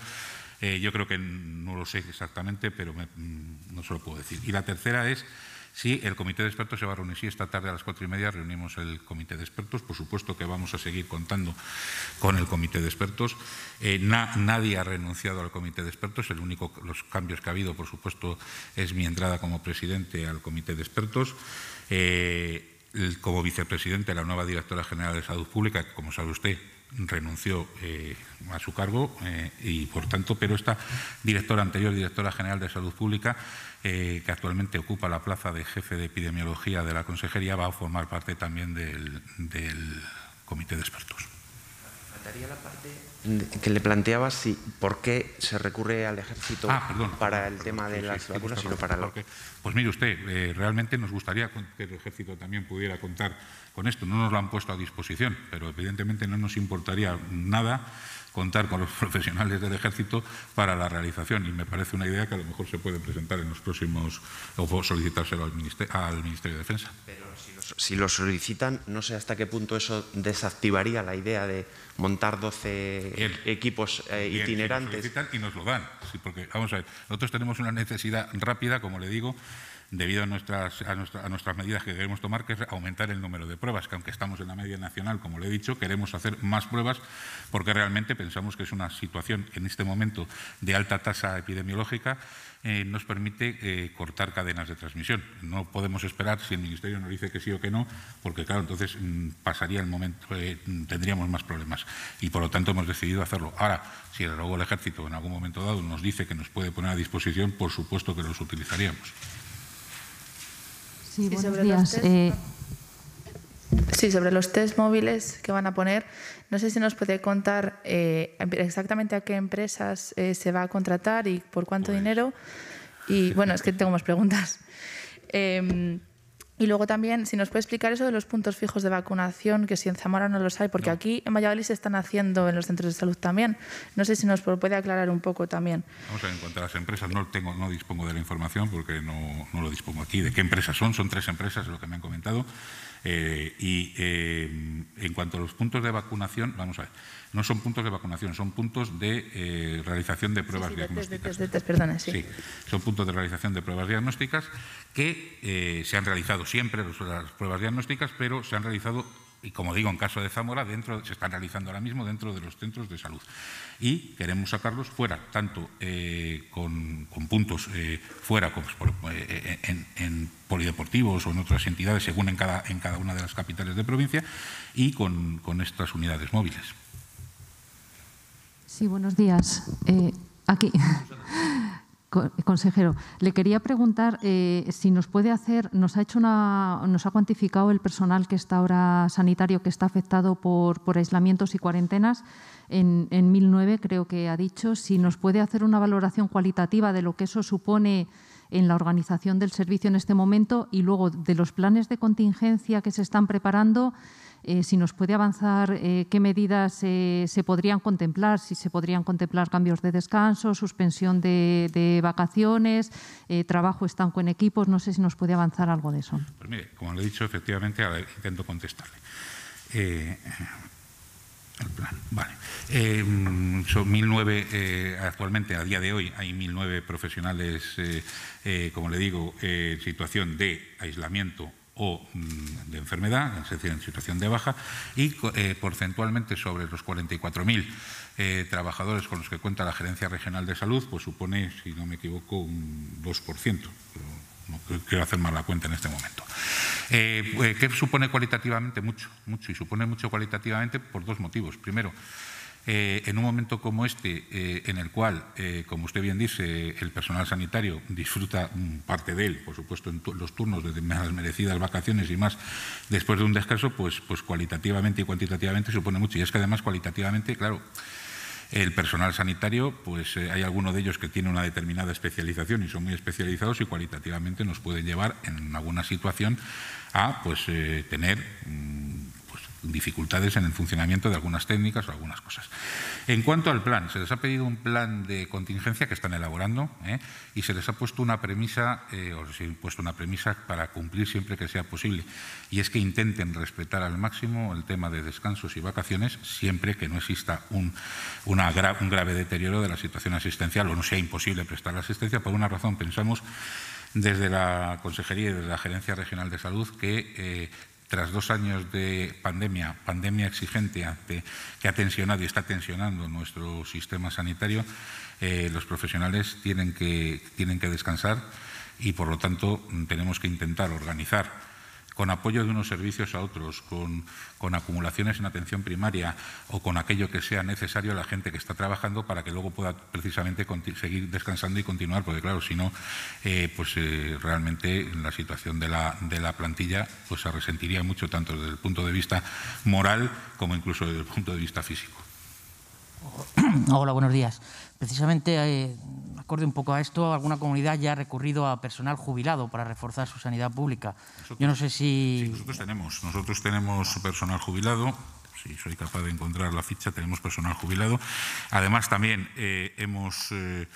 Eh, yo creo que no lo sé exactamente, pero mm, no se lo puedo decir. Y la tercera es si el comité de expertos se va a reunir. Sí, esta tarde a las cuatro y media reunimos el comité de expertos. Por supuesto que vamos a seguir contando con el comité de expertos. Eh, nadie ha renunciado al comité de expertos. El único, los cambios que ha habido, por supuesto, es mi entrada como presidente al comité de expertos como vicepresidente de la nueva directora general de Salud Pública, como sabe usted renunció eh, a su cargo eh, y por tanto, pero esta directora anterior, directora general de Salud Pública, eh, que actualmente ocupa la plaza de jefe de epidemiología de la consejería, va a formar parte también del, comité de expertos que le planteaba si por qué se recurre al ejército ah, para el tema de las vacunas sino para porque, Pues mire usted, eh, realmente nos gustaría que el ejército también pudiera contar con esto. No nos lo han puesto a disposición, pero evidentemente no nos importaría nada contar con los profesionales del ejército para la realización y me parece una idea que a lo mejor se puede presentar en los próximos o solicitárselo al Ministerio, al Ministerio de Defensa si lo solicitan, no sé hasta qué punto eso desactivaría la idea de montar 12 equipos eh, itinerantes. Si lo solicitan y nos lo dan, porque vamos a ver, nosotros tenemos una necesidad rápida, como le digo, debido a nuestras, nuestras medidas que debemos tomar, que es aumentar el número de pruebas, que aunque estamos en la media nacional, como le he dicho, queremos hacer más pruebas porque realmente pensamos que es una situación en este momento de alta tasa epidemiológica eh, nos permite eh, cortar cadenas de transmisión. No podemos esperar si el Ministerio nos dice que sí o que no, porque claro, entonces mm, pasaría el momento, eh, tendríamos más problemas. Y por lo tanto hemos decidido hacerlo. Ahora, si luego el Ejército en algún momento dado nos dice que nos puede poner a disposición, por supuesto que los utilizaríamos. Sí, sobre Los eh, Sí, sobre los test móviles que van a poner, no sé si nos puede contar eh, exactamente a qué empresas eh, se va a contratar y por cuánto pues dinero. Y bueno, es que tengo más preguntas. Em, y luego también, si nos puede explicar eso de los puntos fijos de vacunación, que si en Zamora no los hay, porque aquí en Valladolid se están haciendo en los centros de salud también. No sé si nos puede aclarar un poco también. Vamos a ver, en cuanto a las empresas, no, dispongo de la información porque no, lo dispongo aquí. ¿De qué empresas son? Son tres empresas, lo que me han comentado. Eh, y eh, en cuanto a los puntos de vacunación, vamos a ver. No son puntos de vacunación, son puntos de eh, realización de pruebas diagnósticas. sí. son puntos de realización de pruebas diagnósticas que eh, se han realizado siempre las pruebas diagnósticas, pero se han realizado y como digo, en caso de Zamora, dentro, se están realizando ahora mismo dentro de los centros de salud. Y queremos sacarlos fuera, tanto eh, con, puntos fuera como en, polideportivos o en otras entidades, según en cada, en cada una de las capitales de provincia, y con estas unidades móviles. Sí, buenos días. Eh, aquí. Consejero, le quería preguntar eh, si nos puede hacer, nos ha hecho una, nos ha cuantificado el personal que está ahora sanitario que está afectado por, aislamientos y cuarentenas en, en 1009, creo que ha dicho, si nos puede hacer una valoración cualitativa de lo que eso supone en la organización del servicio en este momento y luego de los planes de contingencia que se están preparando, eh, si nos puede avanzar eh, qué medidas eh, se podrían contemplar, si se podrían contemplar cambios de descanso, suspensión de, vacaciones, trabajo estanco en equipos, no sé si nos puede avanzar algo de eso. Pues mire, como le he dicho, efectivamente, intento contestarle. El plan, vale. Eh, son mil nueve eh, actualmente a día de hoy hay 1.009 profesionales, eh, como le digo, en situación de aislamiento o mm, de enfermedad, es decir, en situación de baja, y porcentualmente sobre los 44.000 trabajadores con los que cuenta la Gerencia Regional de Salud, pues supone, si no me equivoco, un 2% quiero hacer mal la cuenta en este momento. Eh, eh, ¿Qué supone cualitativamente? Mucho, mucho. Y supone mucho cualitativamente por dos motivos. Primero, eh, en un momento como este, en el cual, como usted bien dice, el personal sanitario disfruta parte de él, por supuesto, en los turnos de las merecidas vacaciones y más, después de un descanso, pues, pues cualitativamente y cuantitativamente supone mucho. Y es que además cualitativamente, claro, el personal sanitario, pues eh, hay alguno de ellos que tiene una determinada especialización y son muy especializados y cualitativamente nos pueden llevar en alguna situación a pues, eh, tener... Mm, dificultades en el funcionamiento de algunas técnicas o algunas cosas. En cuanto al plan, se les ha pedido un plan de contingencia que están elaborando ¿eh? y se les ha puesto una premisa, eh, o se ha puesto una premisa para cumplir siempre que sea posible, y es que intenten respetar al máximo el tema de descansos y vacaciones siempre que no exista un, grave deterioro de la situación asistencial o no sea imposible prestar la asistencia. Por una razón, pensamos desde la Consejería y desde la Gerencia Regional de Salud que eh, tras dos años de pandemia, pandemia exigente que ha tensionado y está tensionando nuestro sistema sanitario, eh, los profesionales tienen que, tienen que descansar y, por lo tanto, tenemos que intentar organizar con apoyo de unos servicios a otros, con, acumulaciones en atención primaria o con aquello que sea necesario a la gente que está trabajando para que luego pueda precisamente seguir descansando y continuar, porque claro, si no, eh, pues eh, realmente la situación de la, de la plantilla pues se resentiría mucho, tanto desde el punto de vista moral como incluso desde el punto de vista físico. Hola, buenos días. Precisamente, eh, acorde un poco a esto, alguna comunidad ya ha recurrido a personal jubilado para reforzar su sanidad pública. Yo no sé si... Sí, nosotros tenemos, nosotros tenemos personal jubilado, si soy capaz de encontrar la ficha, tenemos personal jubilado. Además, también eh, hemos, eh,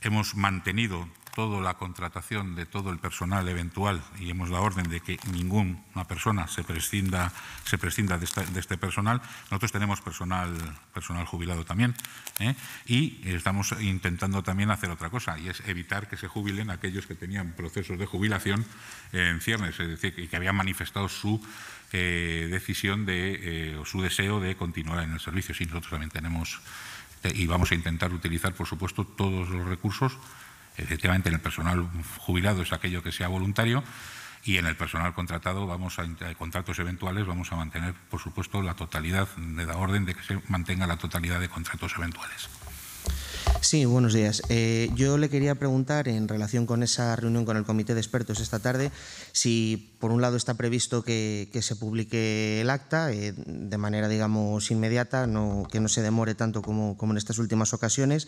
hemos mantenido toda la contratación de todo el personal eventual y hemos la orden de que ninguna persona se prescinda, se prescinda de, este personal. Nosotros tenemos personal, personal jubilado también ¿eh? y estamos intentando también hacer otra cosa y es evitar que se jubilen aquellos que tenían procesos de jubilación en ciernes, es decir, que, habían manifestado su eh, decisión de, eh, o su deseo de continuar en el servicio. y nosotros también tenemos y vamos a intentar utilizar, por supuesto, todos los recursos Efectivamente, en el personal jubilado es aquello que sea voluntario y en el personal contratado vamos a, eh, contratos eventuales vamos a mantener, por supuesto, la totalidad de la orden de que se mantenga la totalidad de contratos eventuales. Sí, buenos días. Eh, yo le quería preguntar en relación con esa reunión con el comité de expertos esta tarde, si por un lado está previsto que, se publique el acta eh, de manera, digamos, inmediata, no, que no se demore tanto como en estas últimas ocasiones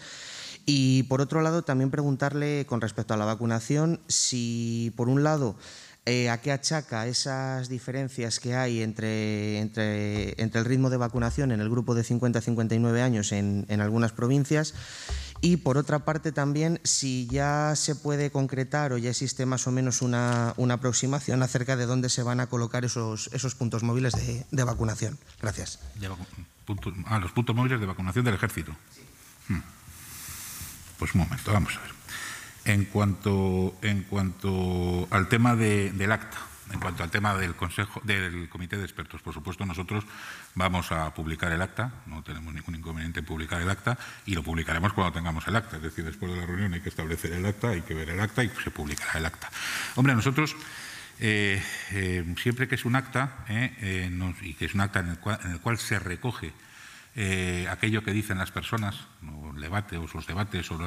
y por otro lado, también preguntarle con respecto a la vacunación, si por un lado eh, ¿A qué achaca esas diferencias que hay entre, entre, entre, el ritmo de vacunación en el grupo de 50 a 59 años en, en, algunas provincias? Y por otra parte también, si ya se puede concretar o ya existe más o menos una, una aproximación acerca de dónde se van a colocar esos, esos puntos móviles de, de vacunación. Gracias. Ah, los puntos móviles de vacunación del ejército. Hmm. Pues un momento, vamos a ver. En cuanto, en cuanto al tema del acta, en cuanto al tema del Consejo, del Comité de Expertos, por supuesto, nosotros vamos a publicar el acta, no tenemos ningún inconveniente en publicar el acta, y lo publicaremos cuando tengamos el acta, es decir, después de la reunión hay que establecer el acta, hay que ver el acta y se publicará el acta. Hombre, nosotros, eh, eh, siempre que es un acta, eh, y que es un acta en el cual se recoge eh, aquello que dicen las personas, o debate o sus debates, o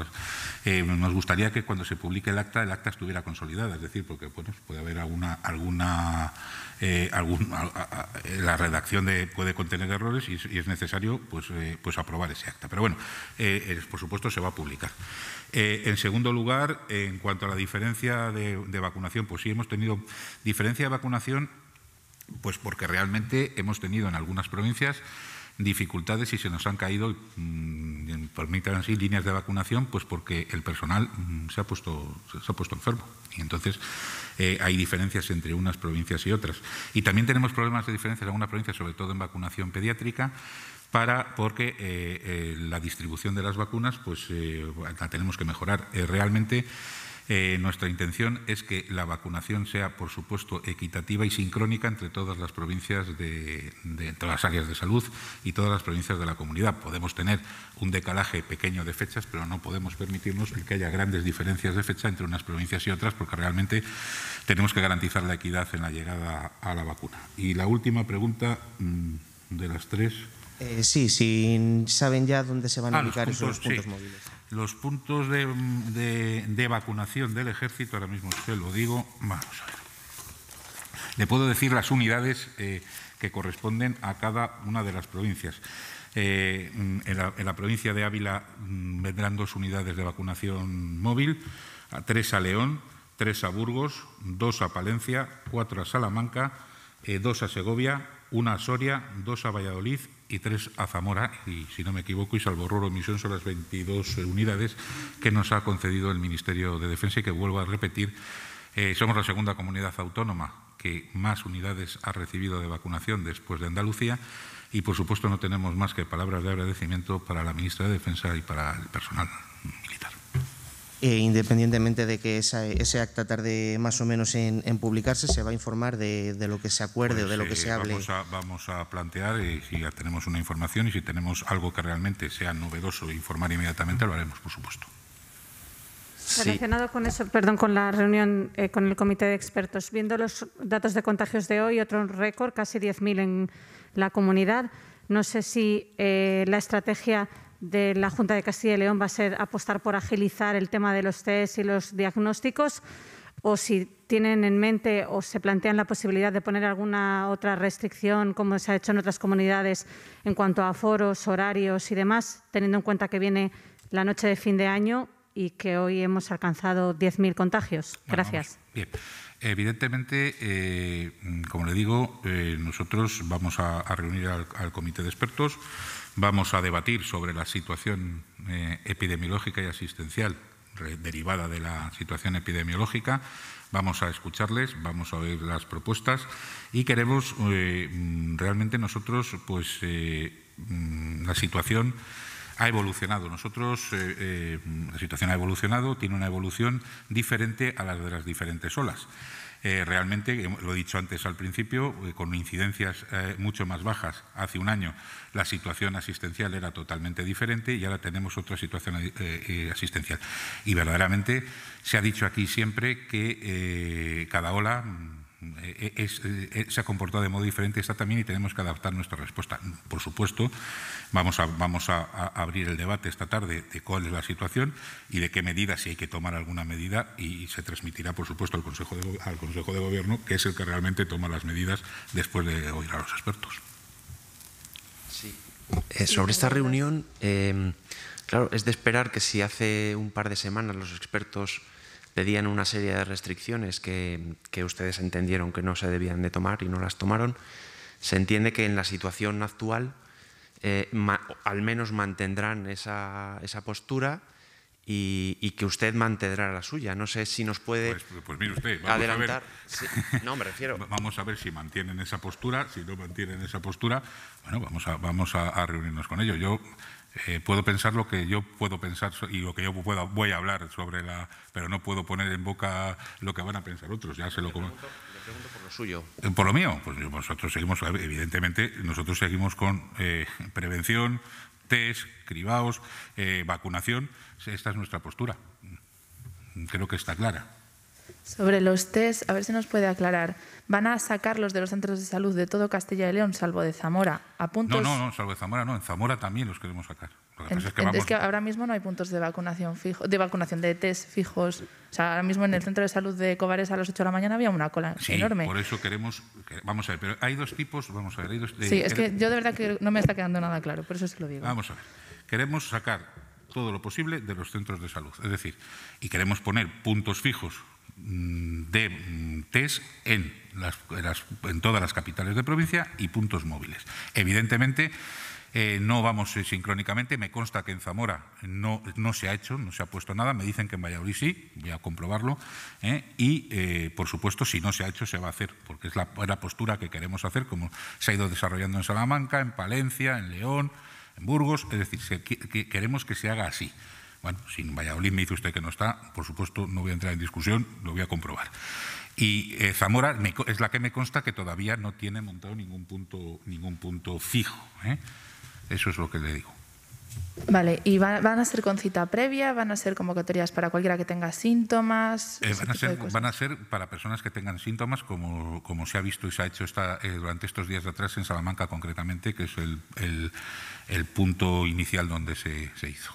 eh, nos gustaría que cuando se publique el acta, el acta estuviera consolidada, es decir, porque puede haber alguna, alguna eh, la redacción de, puede contener errores y, es necesario pues, pues, aprobar ese acta. Pero bueno, por supuesto se va a publicar. en segundo lugar, en cuanto a la diferencia de, de vacunación, pues sí hemos tenido diferencia de vacunación, pues porque realmente hemos tenido en algunas provincias dificultades y se nos han caído, mm, así, líneas de vacunación, pues porque el personal mm, se, ha puesto, se ha puesto enfermo. Y entonces eh, hay diferencias entre unas provincias y otras. Y también tenemos problemas de diferencias en algunas provincias, sobre todo en vacunación pediátrica. Para, porque eh, eh, la distribución de las vacunas pues, la tenemos que mejorar. realmente eh, nuestra intención es que la vacunación sea, por supuesto, equitativa y sincrónica entre todas las provincias de, todas las áreas de salud y todas las provincias de la comunidad. Podemos tener un decalaje pequeño de fechas, pero no podemos permitirnos que haya grandes diferencias de fecha entre unas provincias y otras, porque realmente tenemos que garantizar la equidad en la llegada a la vacuna. Y la última pregunta mm, de las tres. Eh, sí, si saben ya dónde se van a ah, ubicar esos puntos móviles los puntos de, vacunación del ejército, ahora mismo se lo digo, vamos a ver. Le puedo decir las unidades eh, que corresponden a cada una de las provincias. Eh, mm, en, la, provincia de Ávila mm, vendrán dos unidades de vacunación móvil, tres a León, tres a Burgos, dos a Palencia, cuatro a Salamanca, eh, dos a Segovia, una a Soria, dos a Valladolid y tres, a Zamora, y si no me equivoco, y salvo Roro son las 22 unidades que nos ha concedido el Ministerio de Defensa y que vuelvo a repetir, eh, somos la segunda comunidad autónoma que más unidades ha recibido de vacunación después de Andalucía y, por supuesto, no tenemos más que palabras de agradecimiento para la ministra de Defensa y para el personal militar. Eh, independientemente de que ese acta tarde más o menos en, publicarse, se va a informar de, lo que se acuerde o de lo pues, que se eh, hable. Vamos a, vamos a plantear y eh, si ya tenemos una información y si tenemos algo que realmente sea novedoso, informar inmediatamente lo haremos, por supuesto. Relacionado con eso, perdón, con la reunión con el comité de expertos, viendo los datos de contagios de hoy, otro récord, casi 10.000 en la comunidad, no sé si la estrategia de la Junta de Castilla y León va a ser apostar por agilizar el tema de los test y los diagnósticos o si tienen en mente o se plantean la posibilidad de poner alguna otra restricción, como se ha hecho en otras comunidades, en cuanto a foros, horarios y demás, teniendo en cuenta que viene la noche de fin de año y que hoy hemos alcanzado 10.000 contagios. Gracias. Bien. Evidentemente, eh, como le digo, eh, nosotros vamos a, reunir al comité de expertos vamos a debatir sobre la situación eh, epidemiológica y asistencial derivada de la situación epidemiológica. Vamos a escucharles, vamos a oír las propuestas y queremos eh, mm, realmente nosotros, pues eh, mm, la situación ha evolucionado. Nosotros, la situación ha evolucionado, tiene una evolución diferente a la de las diferentes olas. Eh, realmente, eh, lo he dicho antes al principio, eh, con incidencias mucho más bajas hace un año, la situación asistencial era totalmente diferente y ahora tenemos otra situación asistencial. Y verdaderamente se ha dicho aquí siempre que cada ola mm, eh, eh, eh, se ha comportado de modo diferente está también y tenemos que adaptar nuestra respuesta. Por supuesto, vamos, a, vamos a, abrir el debate esta tarde de cuál es la situación y de qué medidas, si hay que tomar alguna medida, y se transmitirá, por supuesto, al Consejo de, al Consejo de Gobierno, que es el que realmente toma las medidas después de oír a los expertos. Sí. sobre esta reunión, claro, es de esperar que si hace un par de semanas los expertos pedían una serie de restricciones que, ustedes entendieron que no se debían de tomar y no las tomaron, se entiende que en la situación actual eh, al menos mantendrán esa, postura y, que usted mantendrá la suya. No sé si nos puede pues, pues, pues adelantar. no, me refiero. vamos a ver si mantienen esa postura. Si no mantienen esa postura, bueno, vamos a, vamos a reunirnos con ellos. Yo eh, puedo pensar lo que yo puedo pensar y lo que yo voy a hablar sobre la... Pero no puedo poner en boca lo que van a pensar otros, ya se lo comento. Le pregunto por lo suyo. Eh, por lo mío, pues nosotros seguimos, evidentemente, nosotros seguimos con eh, prevención, test, cribaos, eh, vacunación. Esta es nuestra postura. Creo que está clara. Sobre los test, a ver si nos puede aclarar. ¿Van a sacarlos de los centros de salud de todo Castilla y León, salvo de Zamora? A puntos... No, no, salvo de Zamora, no. En Zamora también los queremos sacar. es, que ahora mismo no hay puntos de vacunación de vacunación de test fijos. O sea, ahora mismo en el centro de salud de Covares a las 8 de la mañana había una cola sí, enorme. Por eso queremos, vamos a ver, pero hay dos tipos, vamos a ver, sí, es que yo de verdad que no me está quedando nada claro, por eso se lo digo. Vamos a ver, queremos sacar todo lo posible de los centros de salud, es decir, y queremos poner puntos fijos Mm, de mm, test en, en, todas las capitales de provincia y puntos móviles. Evidentemente, eh, no vamos sincrónicamente. Me consta que en Zamora no, se ha hecho, no se ha puesto nada. Me dicen que en Valladolid sí, voy a comprobarlo. ¿eh? y, eh, por supuesto, si no se ha hecho, se va a hacer, porque es la, postura que queremos hacer, como se ha ido desarrollando en Salamanca, en Palencia, en León, en Burgos. Es decir, queremos que se haga así. Bueno, si en Valladolid me dice usted que no está, por supuesto no voy a entrar en discusión, lo voy a comprobar. Y eh, Zamora es la que me consta que todavía no tiene montado ningún punto, ningún punto fijo. ¿eh? Eso es lo que le digo. Vale, ¿y van, a ser con cita previa? ¿Van a ser convocatorias para cualquiera que tenga síntomas? Eh, van, a ser, para personas que tengan síntomas, como, como se ha visto y se ha hecho durante estos días de atrás en Salamanca concretamente, que es el, punto inicial donde se hizo.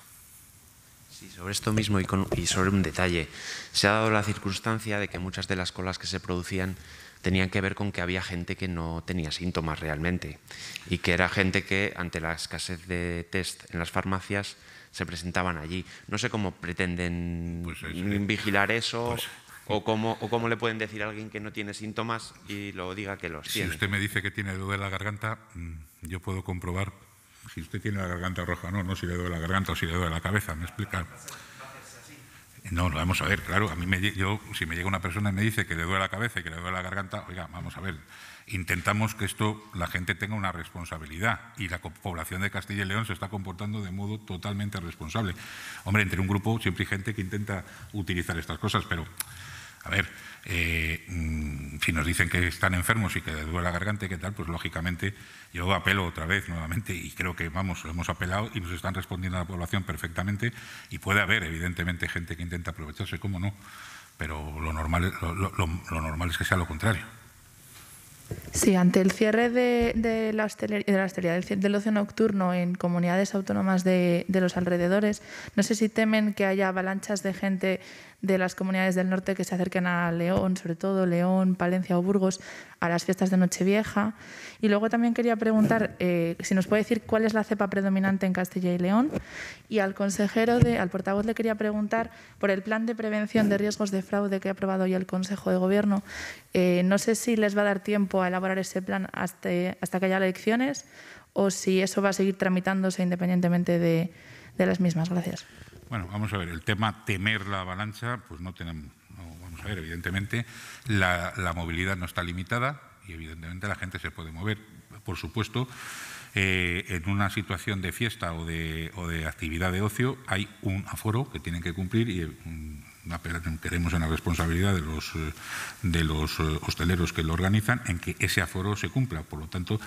Sí, sobre esto mismo y, sobre un detalle. Se ha dado la circunstancia de que muchas de las colas que se producían tenían que ver con que había gente que no tenía síntomas realmente y que era gente que ante la escasez de test en las farmacias se presentaban allí. No sé cómo pretenden pues vigilar eso pues O cómo, o cómo, le pueden decir a alguien que no tiene síntomas y lo diga que los tiene. Si usted me dice que tiene dolor de la garganta, mm, yo puedo comprobar si usted tiene la garganta roja, no, no si le duele la garganta o si le duele la cabeza, ¿me explica? No, vamos a ver, claro, a mí me, yo, si me llega una persona y me dice que le duele la cabeza y que le duele la garganta, oiga, vamos a ver, intentamos que esto, la gente tenga una responsabilidad y la población de Castilla y León se está comportando de modo totalmente responsable. Hombre, entre un grupo siempre hay gente que intenta utilizar estas cosas, pero a ver, eh, mm, si nos dicen que están enfermos y que les duele la garganta qué tal, pues lógicamente yo apelo otra vez nuevamente y creo que, vamos, lo hemos apelado y nos están respondiendo a la población perfectamente y puede haber, evidentemente, gente que intenta aprovecharse, cómo no, pero lo normal, lo, normal es que sea lo contrario. Sí, ante el cierre de, la hostelería, del, del, ocio nocturno en comunidades autónomas de los alrededores, no sé si temen que haya avalanchas de gente de las comunidades del norte que se acerquen a León, sobre todo León, Palencia o Burgos, a las fiestas de Nochevieja. Y luego también quería preguntar eh, si nos puede decir cuál es la cepa predominante en Castilla y León. Y al consejero, al portavoz, le quería preguntar por el plan de prevención de riesgos de fraude que ha aprobado hoy el Consejo de Gobierno. Eh, no sé si les va a dar tiempo a elaborar ese plan hasta, que haya elecciones o si eso va a seguir tramitándose independientemente de, de las mismas. Gracias. Bueno, vamos a ver, el tema temer la avalancha, pues no tenemos, vamos a ver, evidentemente la, movilidad no está limitada y evidentemente la gente se puede mover, por supuesto. Eh, en una situación de fiesta o de, actividad de ocio hay un aforo que tienen que cumplir y mm, queremos en la responsabilidad de los, eh, de los eh, hosteleros que lo organizan en que ese aforo se cumpla. Por lo tanto,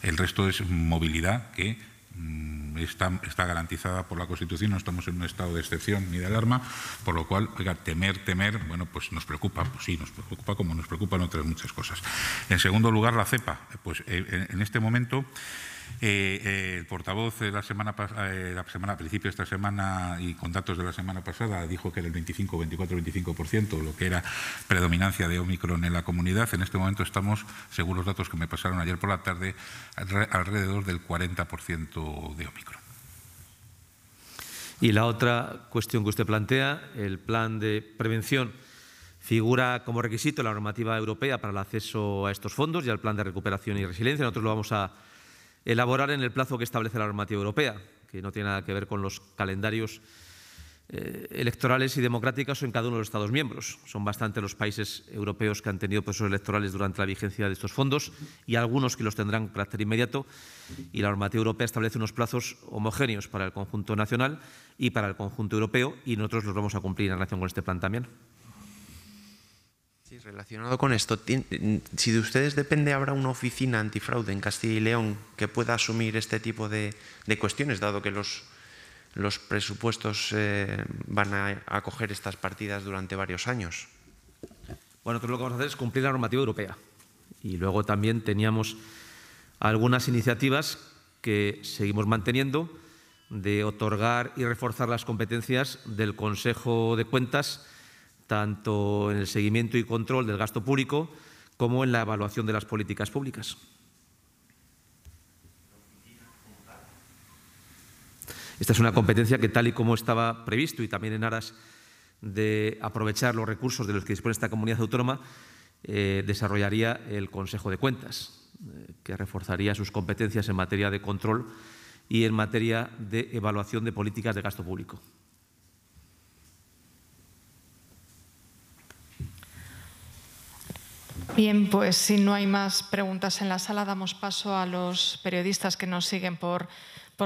el resto es movilidad que Mm, está, está, garantizada por la Constitución, no estamos en un estado de excepción ni de alarma, por lo cual, oiga, temer, temer, bueno, pues nos preocupa, pues sí, nos preocupa como nos preocupan otras muchas cosas. En segundo lugar, la cepa. Pues eh, en este momento eh, eh, el portavoz de la semana eh, la semana a principio de esta semana y con datos de la semana pasada dijo que era el 25, 24, 25%, lo que era predominancia de Omicron en la comunidad. En este momento estamos, según los datos que me pasaron ayer por la tarde, alrededor del 40% de Omicron. Y la otra cuestión que usted plantea, el plan de prevención, figura como requisito la normativa europea para el acceso a estos fondos y al plan de recuperación y resiliencia. Nosotros lo vamos a elaborar en el plazo que establece la normativa europea, que no tiene nada que ver con los calendarios eh, electorales y democráticos en cada uno de los Estados miembros. Son bastantes los países europeos que han tenido procesos electorales durante la vigencia de estos fondos y algunos que los tendrán carácter inmediato. Y la normativa europea establece unos plazos homogéneos para el conjunto nacional y para el conjunto europeo y nosotros los vamos a cumplir en relación con este plan también relacionado con esto, si de ustedes depende, ¿habrá una oficina antifraude en Castilla y León que pueda asumir este tipo de, cuestiones, dado que los, presupuestos eh, van a acoger estas partidas durante varios años? Bueno, nosotros lo que vamos a hacer es cumplir la normativa europea. Y luego también teníamos algunas iniciativas que seguimos manteniendo de otorgar y reforzar las competencias del Consejo de Cuentas tanto en el seguimiento y control del gasto público como en la evaluación de las políticas públicas. Esta es una competencia que, tal y como estaba previsto y también en aras de aprovechar los recursos de los que dispone esta comunidad autónoma, eh, desarrollaría el Consejo de Cuentas, eh, que reforzaría sus competencias en materia de control y en materia de evaluación de políticas de gasto público. Bien, pues si no hay más preguntas en la sala, damos paso a los periodistas que nos siguen por,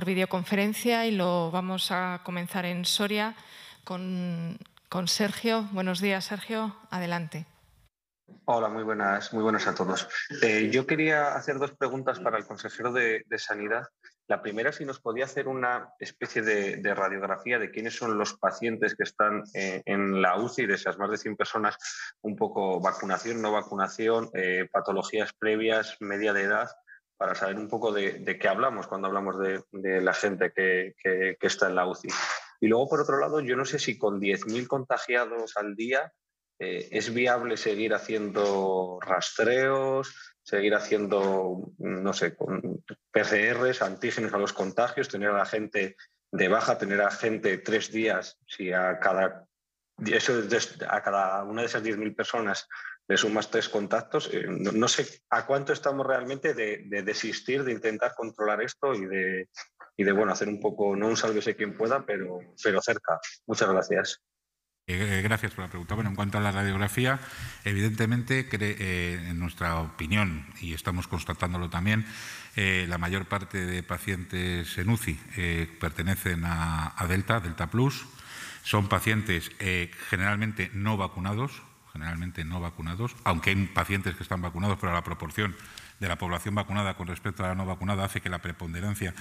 videoconferencia y lo vamos a comenzar en Soria con, Sergio. Buenos días, Sergio. Adelante. Hola, muy buenas, muy buenas a todos. Eh, yo quería hacer dos preguntas para el consejero de, de Sanidad. La primera, si nos podía hacer una especie de, radiografía de quiénes son los pacientes que están eh, en la UCI, de esas más de 100 personas, un poco vacunación, no vacunación, eh, patologías previas, media de edad, para saber un poco de, qué hablamos cuando hablamos de, la gente que, está en la UCI. Y luego, por otro lado, yo no sé si con 10.000 contagiados al día eh, ¿Es viable seguir haciendo rastreos? seguir haciendo, no sé, PCRs, antígenos a los contagios, tener a la gente de baja, tener a gente tres días, si a cada, eso, a cada una de esas 10.000 personas le sumas tres contactos, eh, no, sé a cuánto estamos realmente de, desistir, de intentar controlar esto y de, y de, bueno, hacer un poco, no un sálvese quien pueda, pero, pero cerca. Muchas gracias. Eh, eh, gracias por la pregunta. Bueno, en cuanto a la radiografía, evidentemente, eh, en nuestra opinión, y estamos constatándolo también, la mayor parte de pacientes en UCI pertenecen a, a, Delta, Delta Plus. Son pacientes generalmente no vacunados, generalmente no vacunados, aunque hay pacientes que están vacunados, pero la proporción de la población vacunada con respecto a la no vacunada hace que la preponderancia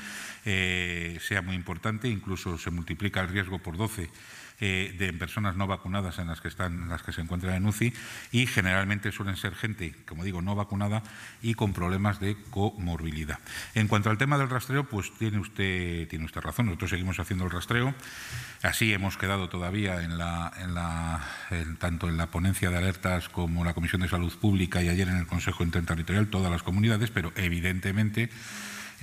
sea muy importante, incluso se multiplica el riesgo por 12 de personas no vacunadas en las que están, las que se encuentran en UCI y generalmente suelen ser gente, como digo, no vacunada y con problemas de comorbilidad. En cuanto al tema del rastreo, pues tiene usted, tiene usted razón. Nosotros seguimos haciendo el rastreo. Así hemos quedado todavía en la, en la tanto en la ponencia de alertas como la Comisión de Salud Pública y ayer en el Consejo Interterritorial todas las comunidades, pero evidentemente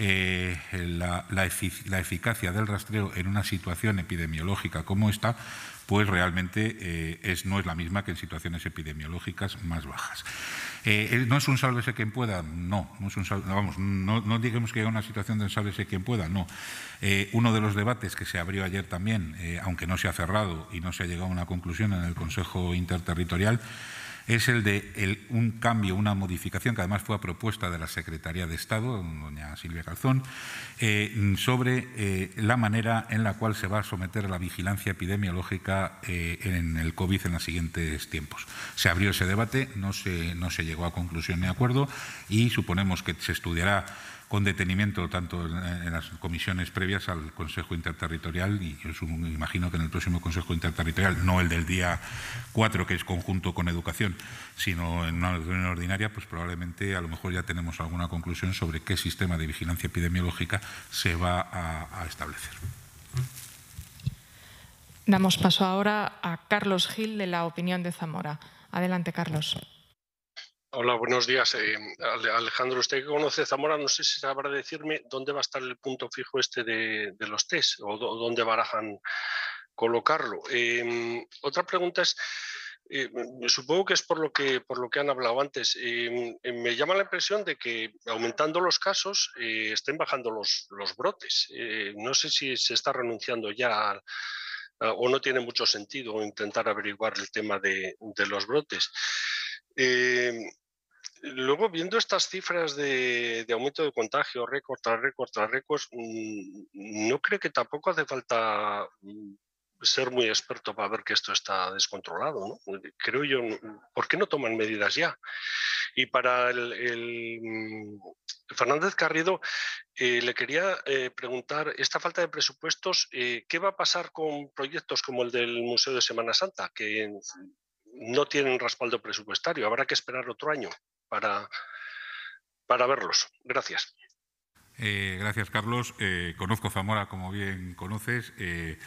eh, la, eficacia del rastreo en una situación epidemiológica como esta, pues realmente eh, es, no es la misma que en situaciones epidemiológicas más bajas. Eh, ¿No es un sálvese quien pueda? No, no vamos, no, no, digamos que haya una situación de un sálvese quien pueda, no. uno de los debates que se abrió ayer también, aunque no se ha cerrado y no se ha llegado a una conclusión en el Consejo Interterritorial, es el de un cambio, una modificación, que además fue a propuesta de la Secretaría de Estado, doña Silvia Calzón, eh, sobre eh, la manera en la cual se va a someter la vigilancia epidemiológica eh, en el COVID en los siguientes tiempos. Se abrió ese debate, no se, no se llegó a conclusión ni acuerdo y suponemos que se estudiará con detenimiento tanto en las comisiones previas al Consejo Interterritorial y yo imagino que en el próximo Consejo Interterritorial, no el del día 4, que es conjunto con educación, sino en una reunión ordinaria, pues probablemente a lo mejor ya tenemos alguna conclusión sobre qué sistema de vigilancia epidemiológica se va a, a establecer. Damos paso ahora a Carlos Gil de la Opinión de Zamora. Adelante, Carlos. Hola, buenos días. Eh, Alejandro, usted que conoce Zamora, no sé si sabrá decirme dónde va a estar el punto fijo este de, los test o dónde barajan colocarlo. Em, otra pregunta es, eh, supongo que es por lo que, por lo que han hablado antes, em, eh, me llama la impresión de que aumentando los casos estén bajando los, los brotes. no sé si se está renunciando ya o no tiene mucho sentido intentar averiguar el tema de, los brotes. Em, luego viendo estas cifras de, aumento de contagio, récord tras récord tras récord, mm, mm, no creo que tampoco hace falta mm, ser muy experto para ver que esto está descontrolado, Creo yo, ¿por qué no toman medidas ya? Y para el, Fernández Carrido, eh, le quería eh, preguntar, esta falta de presupuestos, eh, ¿qué va a pasar con proyectos como el del Museo de Semana Santa, que no tienen respaldo presupuestario. Habrá que esperar otro año para, para verlos. Gracias. Eh, gracias, Carlos. Eh, conozco Zamora, como bien conoces. Eh,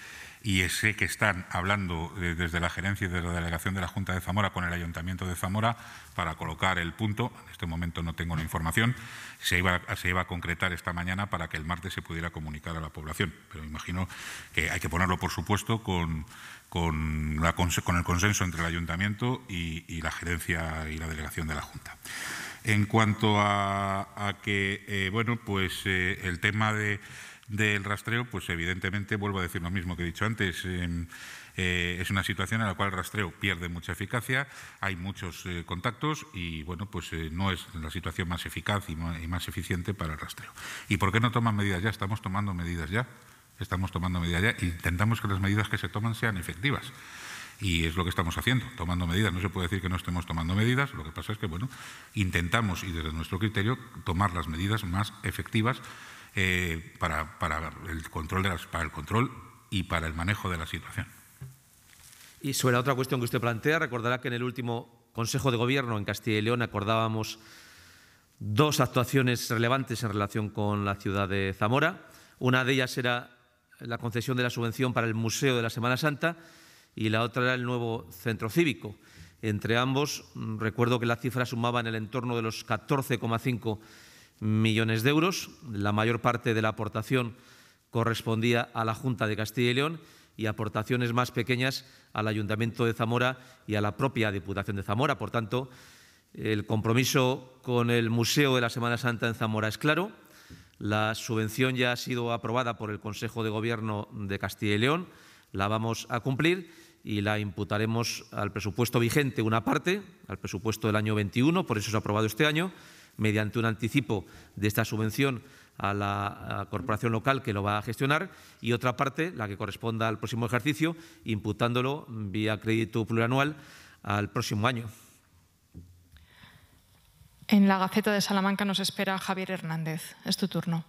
y sé que están hablando eh, desde la gerencia y desde la delegación de la Junta de Zamora con el Ayuntamiento de Zamora para colocar el punto. En este momento no tengo la información. Se iba, se iba a concretar esta mañana para que el martes se pudiera comunicar a la población. Pero imagino que hay que ponerlo, por supuesto, con, el consenso entre el Ayuntamiento y, la gerencia y la delegación de la Junta. En cuanto a, que, eh, bueno, pues eh, el tema de del rastreo, pues evidentemente, vuelvo a decir lo mismo que he dicho antes, em, eh, es una situación en la cual el rastreo pierde mucha eficacia, hay muchos eh, contactos y bueno, pues eh, no es la situación más eficaz y más, eficiente para el rastreo. ¿Y por qué no toman medidas ya? Estamos tomando medidas ya, estamos tomando medidas ya e intentamos que las medidas que se toman sean efectivas. Y es lo que estamos haciendo, tomando medidas. No se puede decir que no estemos tomando medidas, lo que pasa es que, bueno, intentamos, y desde nuestro criterio, tomar las medidas más efectivas eh, para, el control para el control y para el manejo de la situación. Y sobre la otra cuestión que usted plantea, recordará que en el último Consejo de Gobierno en Castilla y León acordábamos dos actuaciones relevantes en relación con la ciudad de Zamora. Una de ellas era la concesión de la subvención para el Museo de la Semana Santa y la otra era el nuevo centro cívico. Entre ambos, mm, recuerdo que la cifra sumaba en el entorno de los 14,5 millones de euros. La mayor parte de la aportación correspondía a la Junta de Castilla y León y aportaciones más pequeñas al Ayuntamiento de Zamora y a la propia Diputación de Zamora. Por tanto, el compromiso con el Museo de la Semana Santa en Zamora es claro. La subvención ya ha sido aprobada por el Consejo de Gobierno de Castilla y León. La vamos a cumplir y la imputaremos al presupuesto vigente una parte, al presupuesto del año 21, por eso se ha aprobado este año, mediante un anticipo de esta subvención a la corporación local que lo va a gestionar y otra parte, la que corresponda al próximo ejercicio, imputándolo vía crédito plurianual al próximo año. En la Gaceta de Salamanca nos espera Javier Hernández. Es tu turno.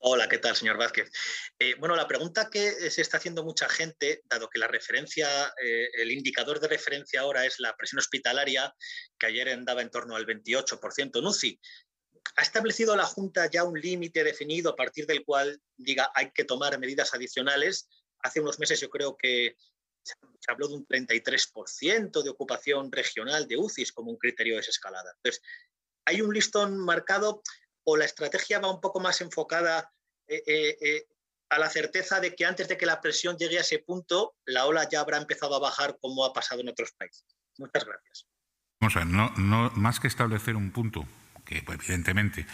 Hola, ¿qué tal, señor Vázquez? Eh, bueno, la pregunta que eh, se está haciendo mucha gente, dado que la referencia, eh, el indicador de referencia ahora es la presión hospitalaria, que ayer andaba en torno al 28% en UCI, ¿ha establecido la Junta ya un límite definido a partir del cual diga hay que tomar medidas adicionales? Hace unos meses yo creo que se habló de un 33% de ocupación regional de UCIs como un criterio de escalada. Entonces, hay un listón marcado o la estrategia va un poco más enfocada eh, eh, eh, a la certeza de que antes de que la presión llegue a ese punto, la ola ya habrá empezado a bajar como ha pasado en otros países. Muchas gracias. Vamos a ver, no, más que establecer un punto, que evidentemente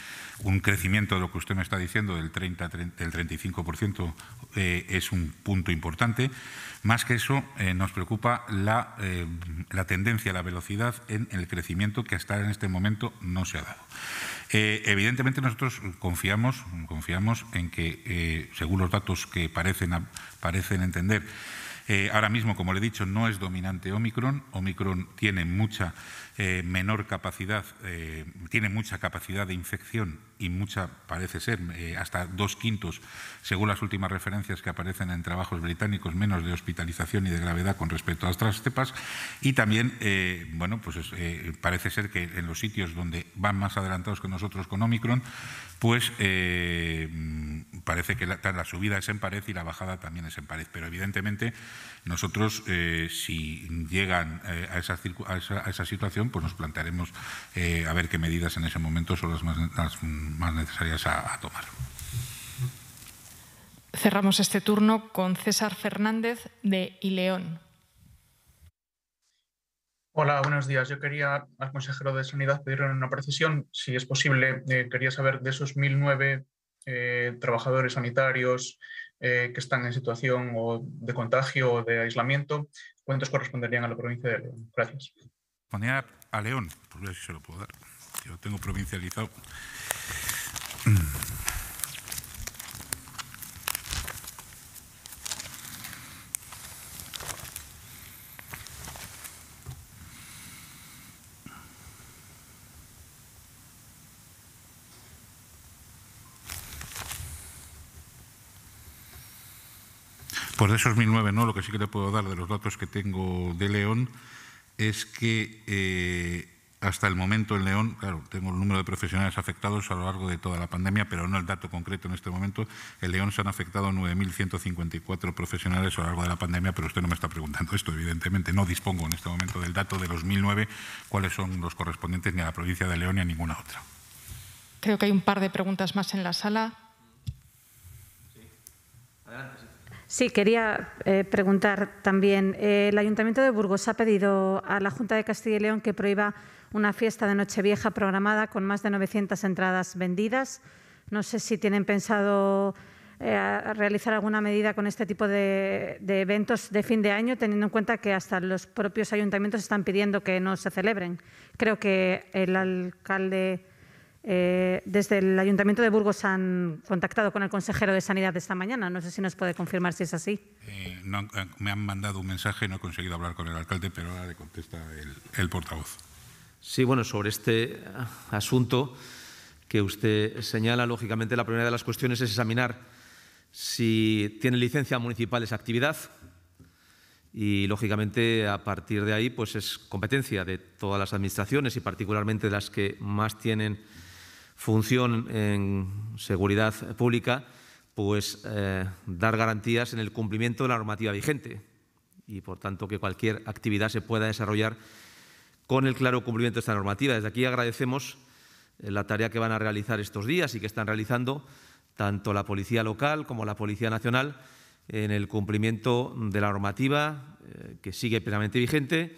un crecimiento de lo que usted me está diciendo del 30, 30 del 35% es un punto importante, más que eso nos preocupa la, la tendencia, la velocidad en el crecimiento que hasta en este momento no se ha dado. Eh, evidentemente nosotros confiamos, confiamos en que, eh, según los datos que parecen, entender, eh, ahora mismo, como le he dicho, no es dominante Omicron. Omicron tiene mucha menor capacidad, tiene mucha capacidad de infección y mucha parece ser, eh, hasta dos quintos, según las últimas referencias que aparecen en trabajos británicos, menos de hospitalización y de gravedad con respecto a otras cepas. Y también, eh, bueno, pues eh, parece ser que en los sitios donde van más adelantados que nosotros con Omicron, pues parece que la, subida es en pared y la bajada también es en pared. Pero evidentemente nosotros, si llegan a esa, a, situación, pues nos plantearemos a ver qué medidas en ese momento son las más... Las, más necesarias a, tomar. Cerramos este turno con César Fernández de Ileón. Hola, buenos días. Yo quería al consejero de Sanidad pedirle una precisión, si es posible. Eh, quería saber de esos 1.009 eh, trabajadores sanitarios eh, que están en situación de contagio o de aislamiento, ¿cuántos corresponderían a la provincia de León? Gracias. a León, ver se lo puedo dar. Yo tengo provincializado por pues de esos nueve, ¿no? lo que sí que le puedo dar de los datos que tengo de León es que eh, hasta el momento en León, claro, tengo el número de profesionales afectados a lo largo de toda la pandemia, pero no el dato concreto en este momento. En León se han afectado 9.154 profesionales a lo largo de la pandemia, pero usted no me está preguntando esto, evidentemente. No dispongo en este momento del dato de 2009 1.009, cuáles son los correspondientes ni a la provincia de León ni a ninguna otra. Creo que hay un par de preguntas más en la sala. Sí, quería eh, preguntar también. el Ayuntamiento de Burgos ha pedido a la Junta de Castilla y León que prohíba una fiesta de Nochevieja programada con más de 900 entradas vendidas. No sé si tienen pensado eh, realizar alguna medida con este tipo de, eventos de fin de año, teniendo en cuenta que hasta los propios ayuntamientos están pidiendo que no se celebren. Creo que el alcalde, eh, desde el ayuntamiento de Burgos, han contactado con el consejero de Sanidad esta mañana. No sé si nos puede confirmar si es así. Eh, me han mandado un mensaje, no he conseguido hablar con el alcalde, pero ahora le contesta el portavoz. Sí, bueno, sobre este asunto que usted señala, lógicamente la primera de las cuestiones es examinar si tiene licencia municipal esa actividad y, lógicamente, a partir de ahí, pues es competencia de todas las administraciones y particularmente de las que más tienen función en seguridad pública, pues eh, dar garantías en el cumplimiento de la normativa vigente y, por tanto, que cualquier actividad se pueda desarrollar con el claro cumplimiento de esta normativa. Desde aquí agradecemos eh, la tarea que van a realizar estos días y que están realizando tanto la Policía Local como la Policía Nacional en el cumplimiento de la normativa eh, que sigue plenamente vigente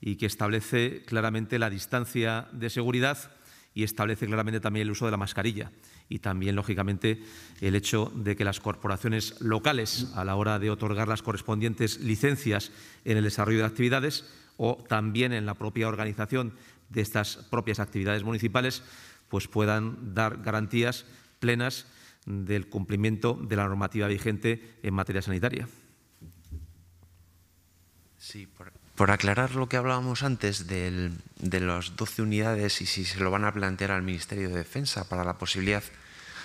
y que establece claramente la distancia de seguridad y establece claramente también el uso de la mascarilla y también, lógicamente, el hecho de que las corporaciones locales, a la hora de otorgar las correspondientes licencias en el desarrollo de actividades, o también en la propia organización de estas propias actividades municipales, pues puedan dar garantías plenas del cumplimiento de la normativa vigente en materia sanitaria. Sí, por, aclarar lo que hablábamos antes de las 12 unidades y si se lo van a plantear al Ministerio de Defensa para la posibilidad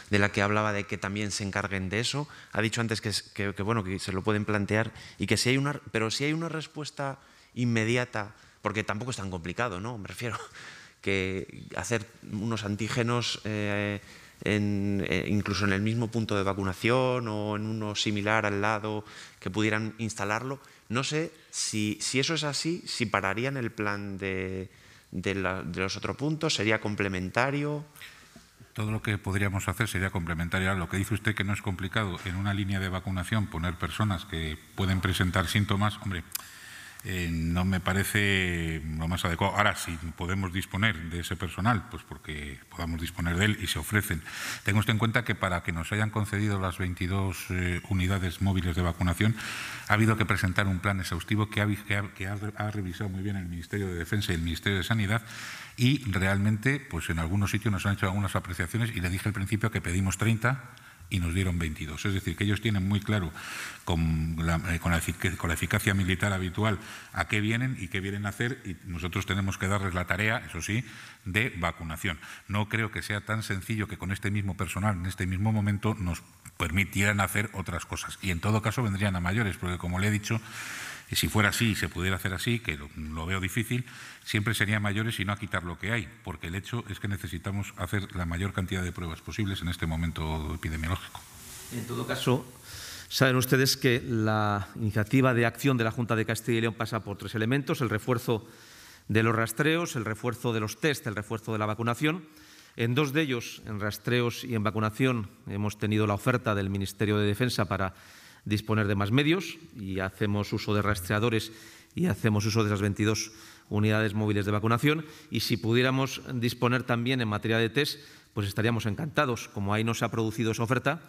de la que hablaba de que también se encarguen de eso. Ha dicho antes que, que, bueno, que se lo pueden plantear y que si hay una, pero si hay una respuesta inmediata, porque tampoco es tan complicado, ¿no? Me refiero que hacer unos antígenos eh, en, eh, incluso en el mismo punto de vacunación o en uno similar al lado que pudieran instalarlo. No sé si, eso es así, si pararían el plan de, los otros puntos, sería complementario todo lo que podríamos hacer sería complementario a lo que dice usted que no es complicado en una línea de vacunación poner personas que pueden presentar síntomas. Hombre, eh, no me parece lo más adecuado. Ahora, si podemos disponer de ese personal, pues porque podamos disponer de él y se ofrecen. Tengo en cuenta que para que nos hayan concedido las 22 eh, unidades móviles de vacunación, ha habido que presentar un plan exhaustivo que ha, que ha revisado muy bien el Ministerio de Defensa y el Ministerio de Sanidad y realmente, pues en algunos sitios nos han hecho algunas apreciaciones y le dije al principio que pedimos 30 y nos dieron 22. Es decir, que ellos tienen muy claro con la, eh, con la, eficacia militar habitual a qué vienen y qué vienen a hacer y nosotros tenemos que darles la tarea, eso sí, de vacunación. No creo que sea tan sencillo que con este mismo personal, en este mismo momento, nos permitieran hacer otras cosas. Y en todo caso vendrían a mayores, porque como le he dicho, y si fuera así y se pudiera hacer así, que lo, veo difícil, siempre serían mayores y no a quitar lo que hay, porque el hecho es que necesitamos hacer la mayor cantidad de pruebas posibles en este momento epidemiológico. En todo caso, saben ustedes que la iniciativa de acción de la Junta de Castilla y León pasa por tres elementos, el refuerzo de los rastreos, el refuerzo de los test, el refuerzo de la vacunación. En dos de ellos, en rastreos y en vacunación, hemos tenido la oferta del Ministerio de Defensa para disponer de más medios y hacemos uso de rastreadores y hacemos uso de las 22 unidades móviles de vacunación y si pudiéramos disponer también en materia de test, pues estaríamos encantados. Como ahí no se ha producido esa oferta,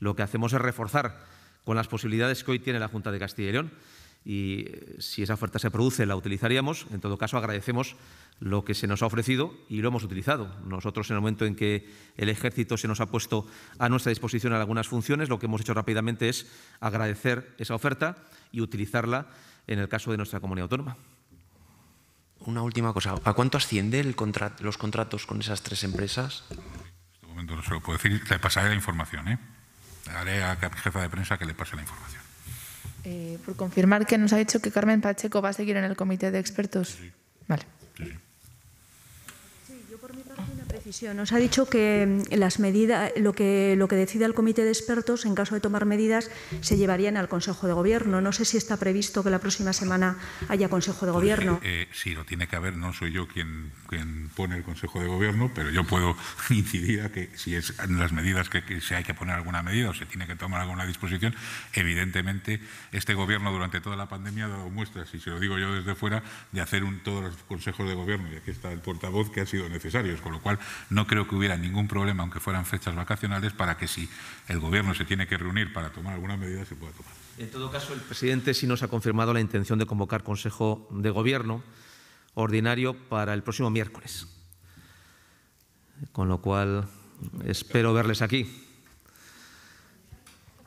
lo que hacemos es reforzar con las posibilidades que hoy tiene la Junta de Castilla y León y eh, si esa oferta se produce la utilizaríamos. En todo caso, agradecemos lo que se nos ha ofrecido y lo hemos utilizado. Nosotros, en el momento en que el Ejército se nos ha puesto a nuestra disposición en algunas funciones, lo que hemos hecho rápidamente es agradecer esa oferta y utilizarla en el caso de nuestra comunidad autónoma. Una última cosa. ¿A cuánto ascienden los contratos con esas tres empresas? En este momento no se lo puedo decir. Le pasaré la información. ¿eh? Haré a la jefa de prensa que le pase la información. Eh, por confirmar que nos ha dicho que Carmen Pacheco va a seguir en el comité de expertos. Vale. Sí, yo por mi parte precisión. Nos ha dicho que mm, las medidas, lo que, lo que decida el comité de expertos, en caso de tomar medidas, se llevarían al Consejo de Gobierno. No sé si está previsto que la próxima semana haya Consejo de pues, Gobierno. Si eh, eh, sí, lo tiene que haber. No soy yo quien, quien, pone el Consejo de Gobierno, pero yo puedo incidir a que si es en las medidas que, se hay que poner alguna medida o se tiene que tomar alguna disposición, evidentemente este Gobierno durante toda la pandemia ha dado muestras, y se lo digo yo desde fuera, de hacer un, todos los consejos de Gobierno, y aquí está el portavoz, que ha sido necesario, con lo cual no creo que hubiera ningún problema, aunque fueran fechas vacacionales, para que si el Gobierno se tiene que reunir para tomar alguna medida, se pueda tomar. En todo caso, el presidente sí nos ha confirmado la intención de convocar Consejo de Gobierno ordinario para el próximo miércoles. Con lo cual, espero verles aquí.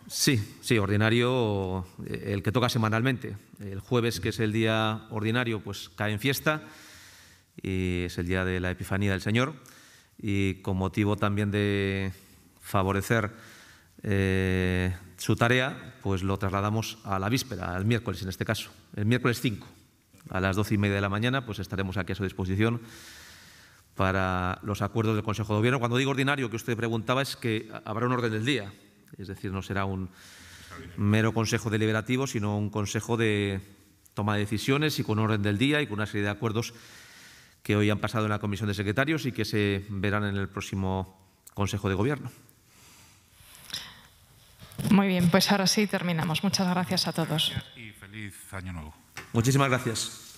Sí, sí, ordinario, eh, el que toca semanalmente. El jueves, que es el día ordinario, pues cae en fiesta y es el día de la Epifanía del Señor y con motivo también de favorecer eh, su tarea, pues lo trasladamos a la víspera, al miércoles en este caso, el miércoles 5, a las 12 y media de la mañana, pues estaremos aquí a su disposición para los acuerdos del Consejo de Gobierno. Cuando digo ordinario, que usted preguntaba, es que habrá un orden del día, es decir, no será un mero Consejo deliberativo, sino un Consejo de toma de decisiones y con orden del día y con una serie de acuerdos que hoy han pasado en la Comisión de Secretarios y que se verán en el próximo Consejo de Gobierno. Muy bien, pues ahora sí terminamos. Muchas gracias a todos. Gracias y feliz año nuevo. Muchísimas gracias.